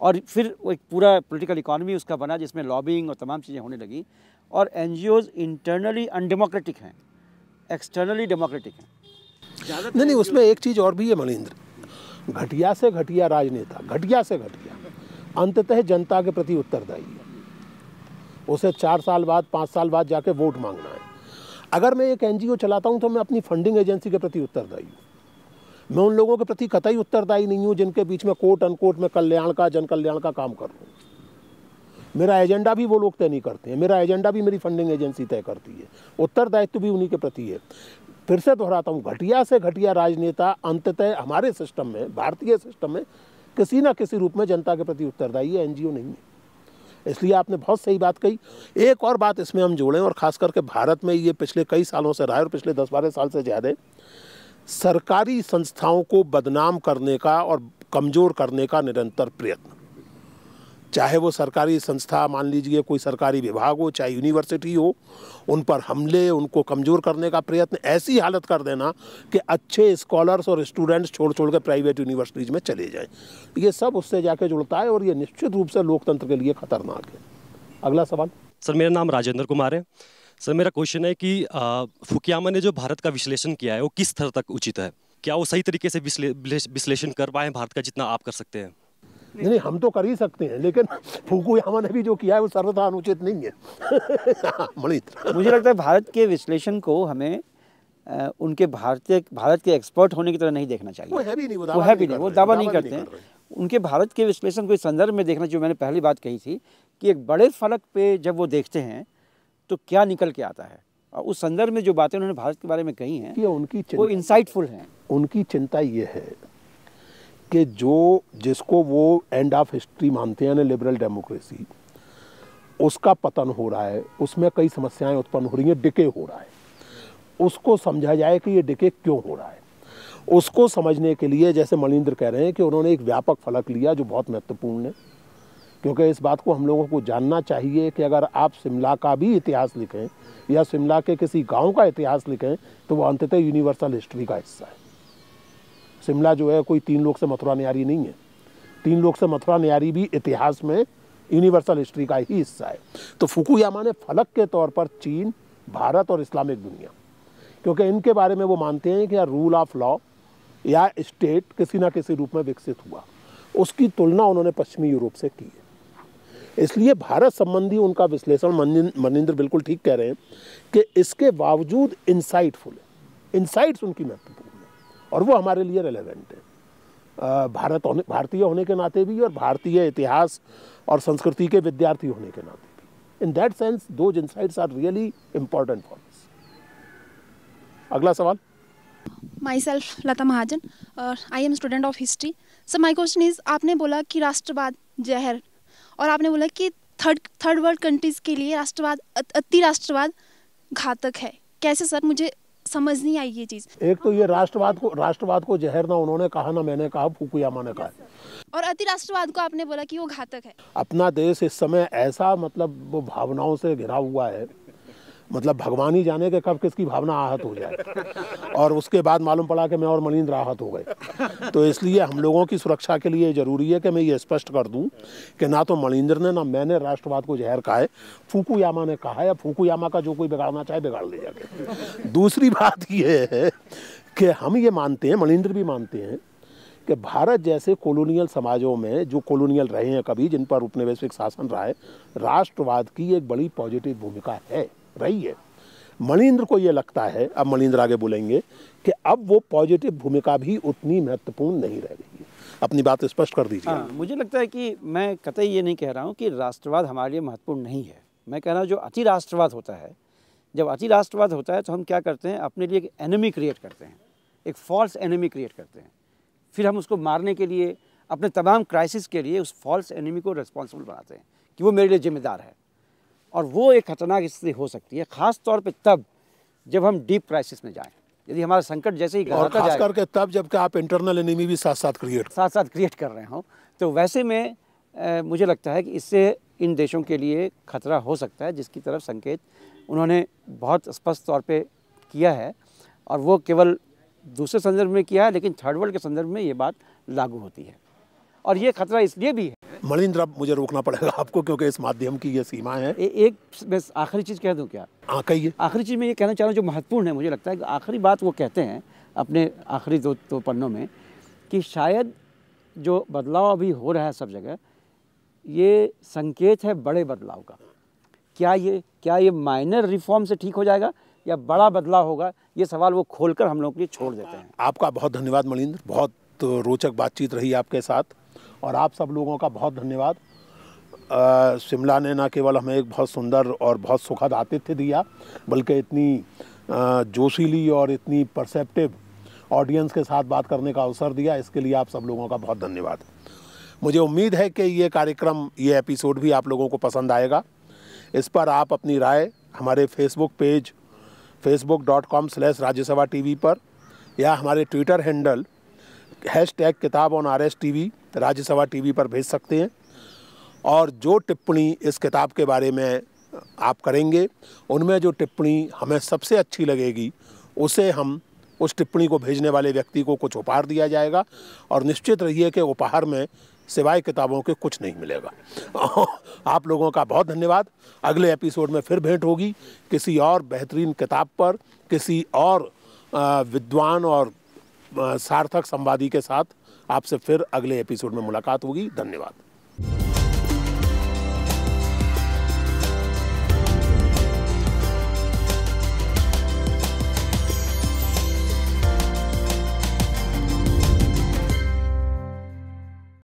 और फिर वो एक पूरा पॉलिटिकल इकोनॉमी उसका बना जिसमें लॉबिंग और तमाम चीज़ें होने लगी और एन इंटरनली अनडेमोक्रेटिक हैं एक्सटर्नली डेमोक्रेटिक हैं नहीं नहीं उसमें एक चीज़ और भी है मनिंद्र घटिया से घटिया राजनेता घटिया से घटिया अंततः जनता के प्रति उत्तरदायी है उसे चार साल बाद पाँच साल बाद जाके वोट मांगना है अगर मैं एक एनजीओ चलाता हूँ तो मैं अपनी फंडिंग एजेंसी के प्रति उत्तरदायी हूँ मैं उन लोगों के प्रति कतई उत्तरदायी नहीं हूँ जिनके बीच में कोर्ट अनकोट में कल्याण का जन कल्याण का काम कर रहा हूँ मेरा एजेंडा भी वो लोग तय नहीं करते हैं मेरा एजेंडा भी मेरी फंडिंग एजेंसी तय करती है उत्तरदायित्व भी उन्हीं के प्रति है फिर से दोहराता हूँ घटिया से घटिया राजनेता अंततः हमारे सिस्टम में भारतीय सिस्टम में किसी ना किसी रूप में जनता के प्रति उत्तरदायी है एनजीओ नहीं है इसलिए आपने बहुत सही बात कही एक और बात इसमें हम जोड़ें और ख़ास करके भारत में ये पिछले कई सालों से रहा है और पिछले दस बारह साल से ज़्यादा सरकारी संस्थाओं को बदनाम करने का और कमज़ोर करने का निरंतर प्रयत्न चाहे वो सरकारी संस्था मान लीजिए कोई सरकारी विभाग हो चाहे यूनिवर्सिटी हो उन पर हमले उनको कमज़ोर करने का प्रयत्न ऐसी हालत कर देना कि अच्छे स्कॉलर्स और स्टूडेंट्स छोड़ छोड़ कर प्राइवेट यूनिवर्सिटीज़ में चले जाएं ये सब उससे जाके जुड़ता है और ये निश्चित रूप से लोकतंत्र के लिए ख़तरनाक है अगला सवाल सर मेरा नाम राजेंद्र कुमार है सर मेरा क्वेश्चन है कि फुकियामा ने जो भारत का विश्लेषण किया है वो किस स्तर तक उचित है क्या वो सही तरीके से विश्लेषण कर पाए भारत का जितना आप कर सकते हैं नहीं हम तो कर ही सकते हैं लेकिन फूकू यामा ने भी जो किया है वो सर्वथा अनुचित नहीं है [laughs] मुझे लगता है भारत के विश्लेषण को हमें उनके भारतीय भारत के एक्सपर्ट होने की तरह नहीं देखना चाहिए वो है भी नहीं वो, है भी नहीं वो दावा नहीं करते हैं उनके भारत के विश्लेषण को इस संदर्भ में देखना जो मैंने पहली बात कही थी कि एक बड़े फलक पे जब वो देखते हैं तो क्या निकल के आता है और उस संदर्भ में जो बातें उन्होंने भारत के बारे में कही हैं उनकी वो इंसाइटफुल हैं उनकी चिंता ये है कि जो जिसको वो एंड ऑफ हिस्ट्री मानते हैं ना लिबरल डेमोक्रेसी उसका पतन हो रहा है उसमें कई समस्याएं उत्पन्न हो रही हैं डिके हो रहा है उसको समझा जाए कि ये डिके क्यों हो रहा है उसको समझने के लिए जैसे मणिंद्र कह रहे हैं कि उन्होंने एक व्यापक फलक लिया जो बहुत महत्वपूर्ण है क्योंकि इस बात को हम लोगों को जानना चाहिए कि अगर आप शिमला का भी इतिहास लिखें या शिमला के किसी गांव का इतिहास लिखें तो वो अंततः यूनिवर्सल हिस्ट्री का हिस्सा है शिमला जो है कोई तीन लोग से मथुरा न्यारी नहीं है तीन लोग से मथुरा न्यारी भी इतिहास में यूनिवर्सल हिस्ट्री का ही हिस्सा है तो फुकुयामा ने फलक के तौर पर चीन भारत और इस्लामिक दुनिया क्योंकि इनके बारे में वो मानते हैं कि यार रूल ऑफ लॉ या स्टेट किसी ना किसी रूप में विकसित हुआ उसकी तुलना उन्होंने पश्चिमी यूरोप से की है इसलिए भारत संबंधी उनका विश्लेषण मनिंद्र बिल्कुल ठीक कह रहे हैं कि इसके बावजूद इंसाइटफुल है इंसाइट्स उनकी महत्वपूर्ण और वो हमारे लिए रेलेवेंट है भारत होने भारतीय होने के नाते भी और भारतीय इतिहास और संस्कृति के विद्यार्थी होने के नाते भी इन दैट सेंस दो insights are really important for this अगला सवाल myself Lata Mahajan I am student of history sir my question is आपने बोला कि राष्ट्रवाद जहर और आपने बोला कि थर्ड थर्ड वर्ल्ड कंट्रीज़ के लिए राष्ट्रवाद अति राष्ट्रवाद घातक है कैसे सर मुझे समझ नहीं आई ये चीज़ एक तो ये राष्ट्रवाद को राष्ट्रवाद को जहर ना उन्होंने कहा ना मैंने कहा फुकुयामा ने कहा और अति राष्ट्रवाद को आपने बोला कि वो घातक है अपना देश इस समय ऐसा मतलब भावनाओं से घिरा हुआ है मतलब भगवान ही जाने के कब किसकी भावना आहत हो जाए और उसके बाद मालूम पड़ा कि मैं और मनिंद्र आहत हो गए तो इसलिए हम लोगों की सुरक्षा के लिए ज़रूरी है कि मैं ये स्पष्ट कर दूं कि ना तो मणिंद्र ने ना मैंने राष्ट्रवाद को जहर कहा है यामा ने कहा है यामा का जो कोई बिगाड़ना चाहे बिगाड़ ले जाके दूसरी बात यह है कि हम ये मानते हैं मणिंद्र भी मानते हैं कि भारत जैसे कॉलोनियल समाजों में जो कॉलोनियल रहे हैं कभी जिन पर उपनिवेशिक शासन रहा है राष्ट्रवाद की एक बड़ी पॉजिटिव भूमिका है रही है मणिंद्र को ये लगता है अब मणिंद्र आगे बोलेंगे कि अब वो पॉजिटिव भूमिका भी उतनी महत्वपूर्ण नहीं रह गई अपनी बात स्पष्ट कर दीजिए हाँ, मुझे लगता है कि मैं कतई ये नहीं कह रहा हूँ कि राष्ट्रवाद हमारे लिए महत्वपूर्ण नहीं है मैं कह रहा हूँ जो अति राष्ट्रवाद होता है जब अति राष्ट्रवाद होता है तो हम क्या करते हैं अपने लिए एक एनिमी क्रिएट करते हैं एक फॉल्स एनिमी क्रिएट करते हैं फिर हम उसको मारने के लिए अपने तमाम क्राइसिस के लिए उस फॉल्स एनिमी को रिस्पॉन्सिबल बनाते हैं कि वो मेरे लिए जिम्मेदार है और वो एक खतरनाक स्थिति हो सकती है ख़ास तौर पे तब जब हम डीप क्राइसिस में जाएं यदि हमारा संकट जैसे ही और खास करके तब जब आप इंटरनल एनिमी भी साथ साथ क्रिएट साथ साथ क्रिएट कर रहे हों तो वैसे में आ, मुझे लगता है कि इससे इन देशों के लिए खतरा हो सकता है जिसकी तरफ संकेत उन्होंने बहुत स्पष्ट तौर पर किया है और वो केवल दूसरे संदर्भ में किया है लेकिन थर्ड वर्ल्ड के संदर्भ में ये बात लागू होती है और ये खतरा इसलिए भी है मणिंद्र मुझे रोकना पड़ेगा आपको क्योंकि इस माध्यम की ये सीमा है ए, एक मैं आखिरी चीज़ कह दूँ क्या हाँ कहिए आखिरी चीज़ मैं ये कहना चाह रहा हूँ जो महत्वपूर्ण है मुझे लगता है कि आखिरी बात वो कहते हैं अपने आखिरी दो, दो पन्नों में कि शायद जो बदलाव अभी हो रहा है सब जगह ये संकेत है बड़े बदलाव का क्या ये क्या ये माइनर रिफॉर्म से ठीक हो जाएगा या बड़ा बदलाव होगा ये सवाल वो खोलकर हम लोग के लिए छोड़ देते हैं आपका बहुत धन्यवाद मणिंद्र बहुत रोचक बातचीत रही आपके साथ और आप सब लोगों का बहुत धन्यवाद शिमला ने ना केवल हमें एक बहुत सुंदर और बहुत सुखद आतिथ्य दिया बल्कि इतनी जोशीली और इतनी परसेप्टिव ऑडियंस के साथ बात करने का अवसर दिया इसके लिए आप सब लोगों का बहुत धन्यवाद मुझे उम्मीद है कि ये कार्यक्रम ये एपिसोड भी आप लोगों को पसंद आएगा इस पर आप अपनी राय हमारे Facebook page Facebook dot com slash Rajya Sabha T पर या हमारे ट्विटर हैंडल हैश टैग किताब on R S T V Rajya Sabha T V पर भेज सकते हैं और जो टिप्पणी इस किताब के बारे में आप करेंगे उनमें जो टिप्पणी हमें सबसे अच्छी लगेगी उसे हम उस टिप्पणी को भेजने वाले व्यक्ति को कुछ उपहार दिया जाएगा और निश्चित रहिए कि उपहार में सिवाय किताबों के कुछ नहीं मिलेगा [laughs] आप लोगों का बहुत धन्यवाद अगले एपिसोड में फिर भेंट होगी किसी और बेहतरीन किताब पर किसी और विद्वान और सार्थक संवादी के साथ आपसे फिर अगले एपिसोड में मुलाकात होगी धन्यवाद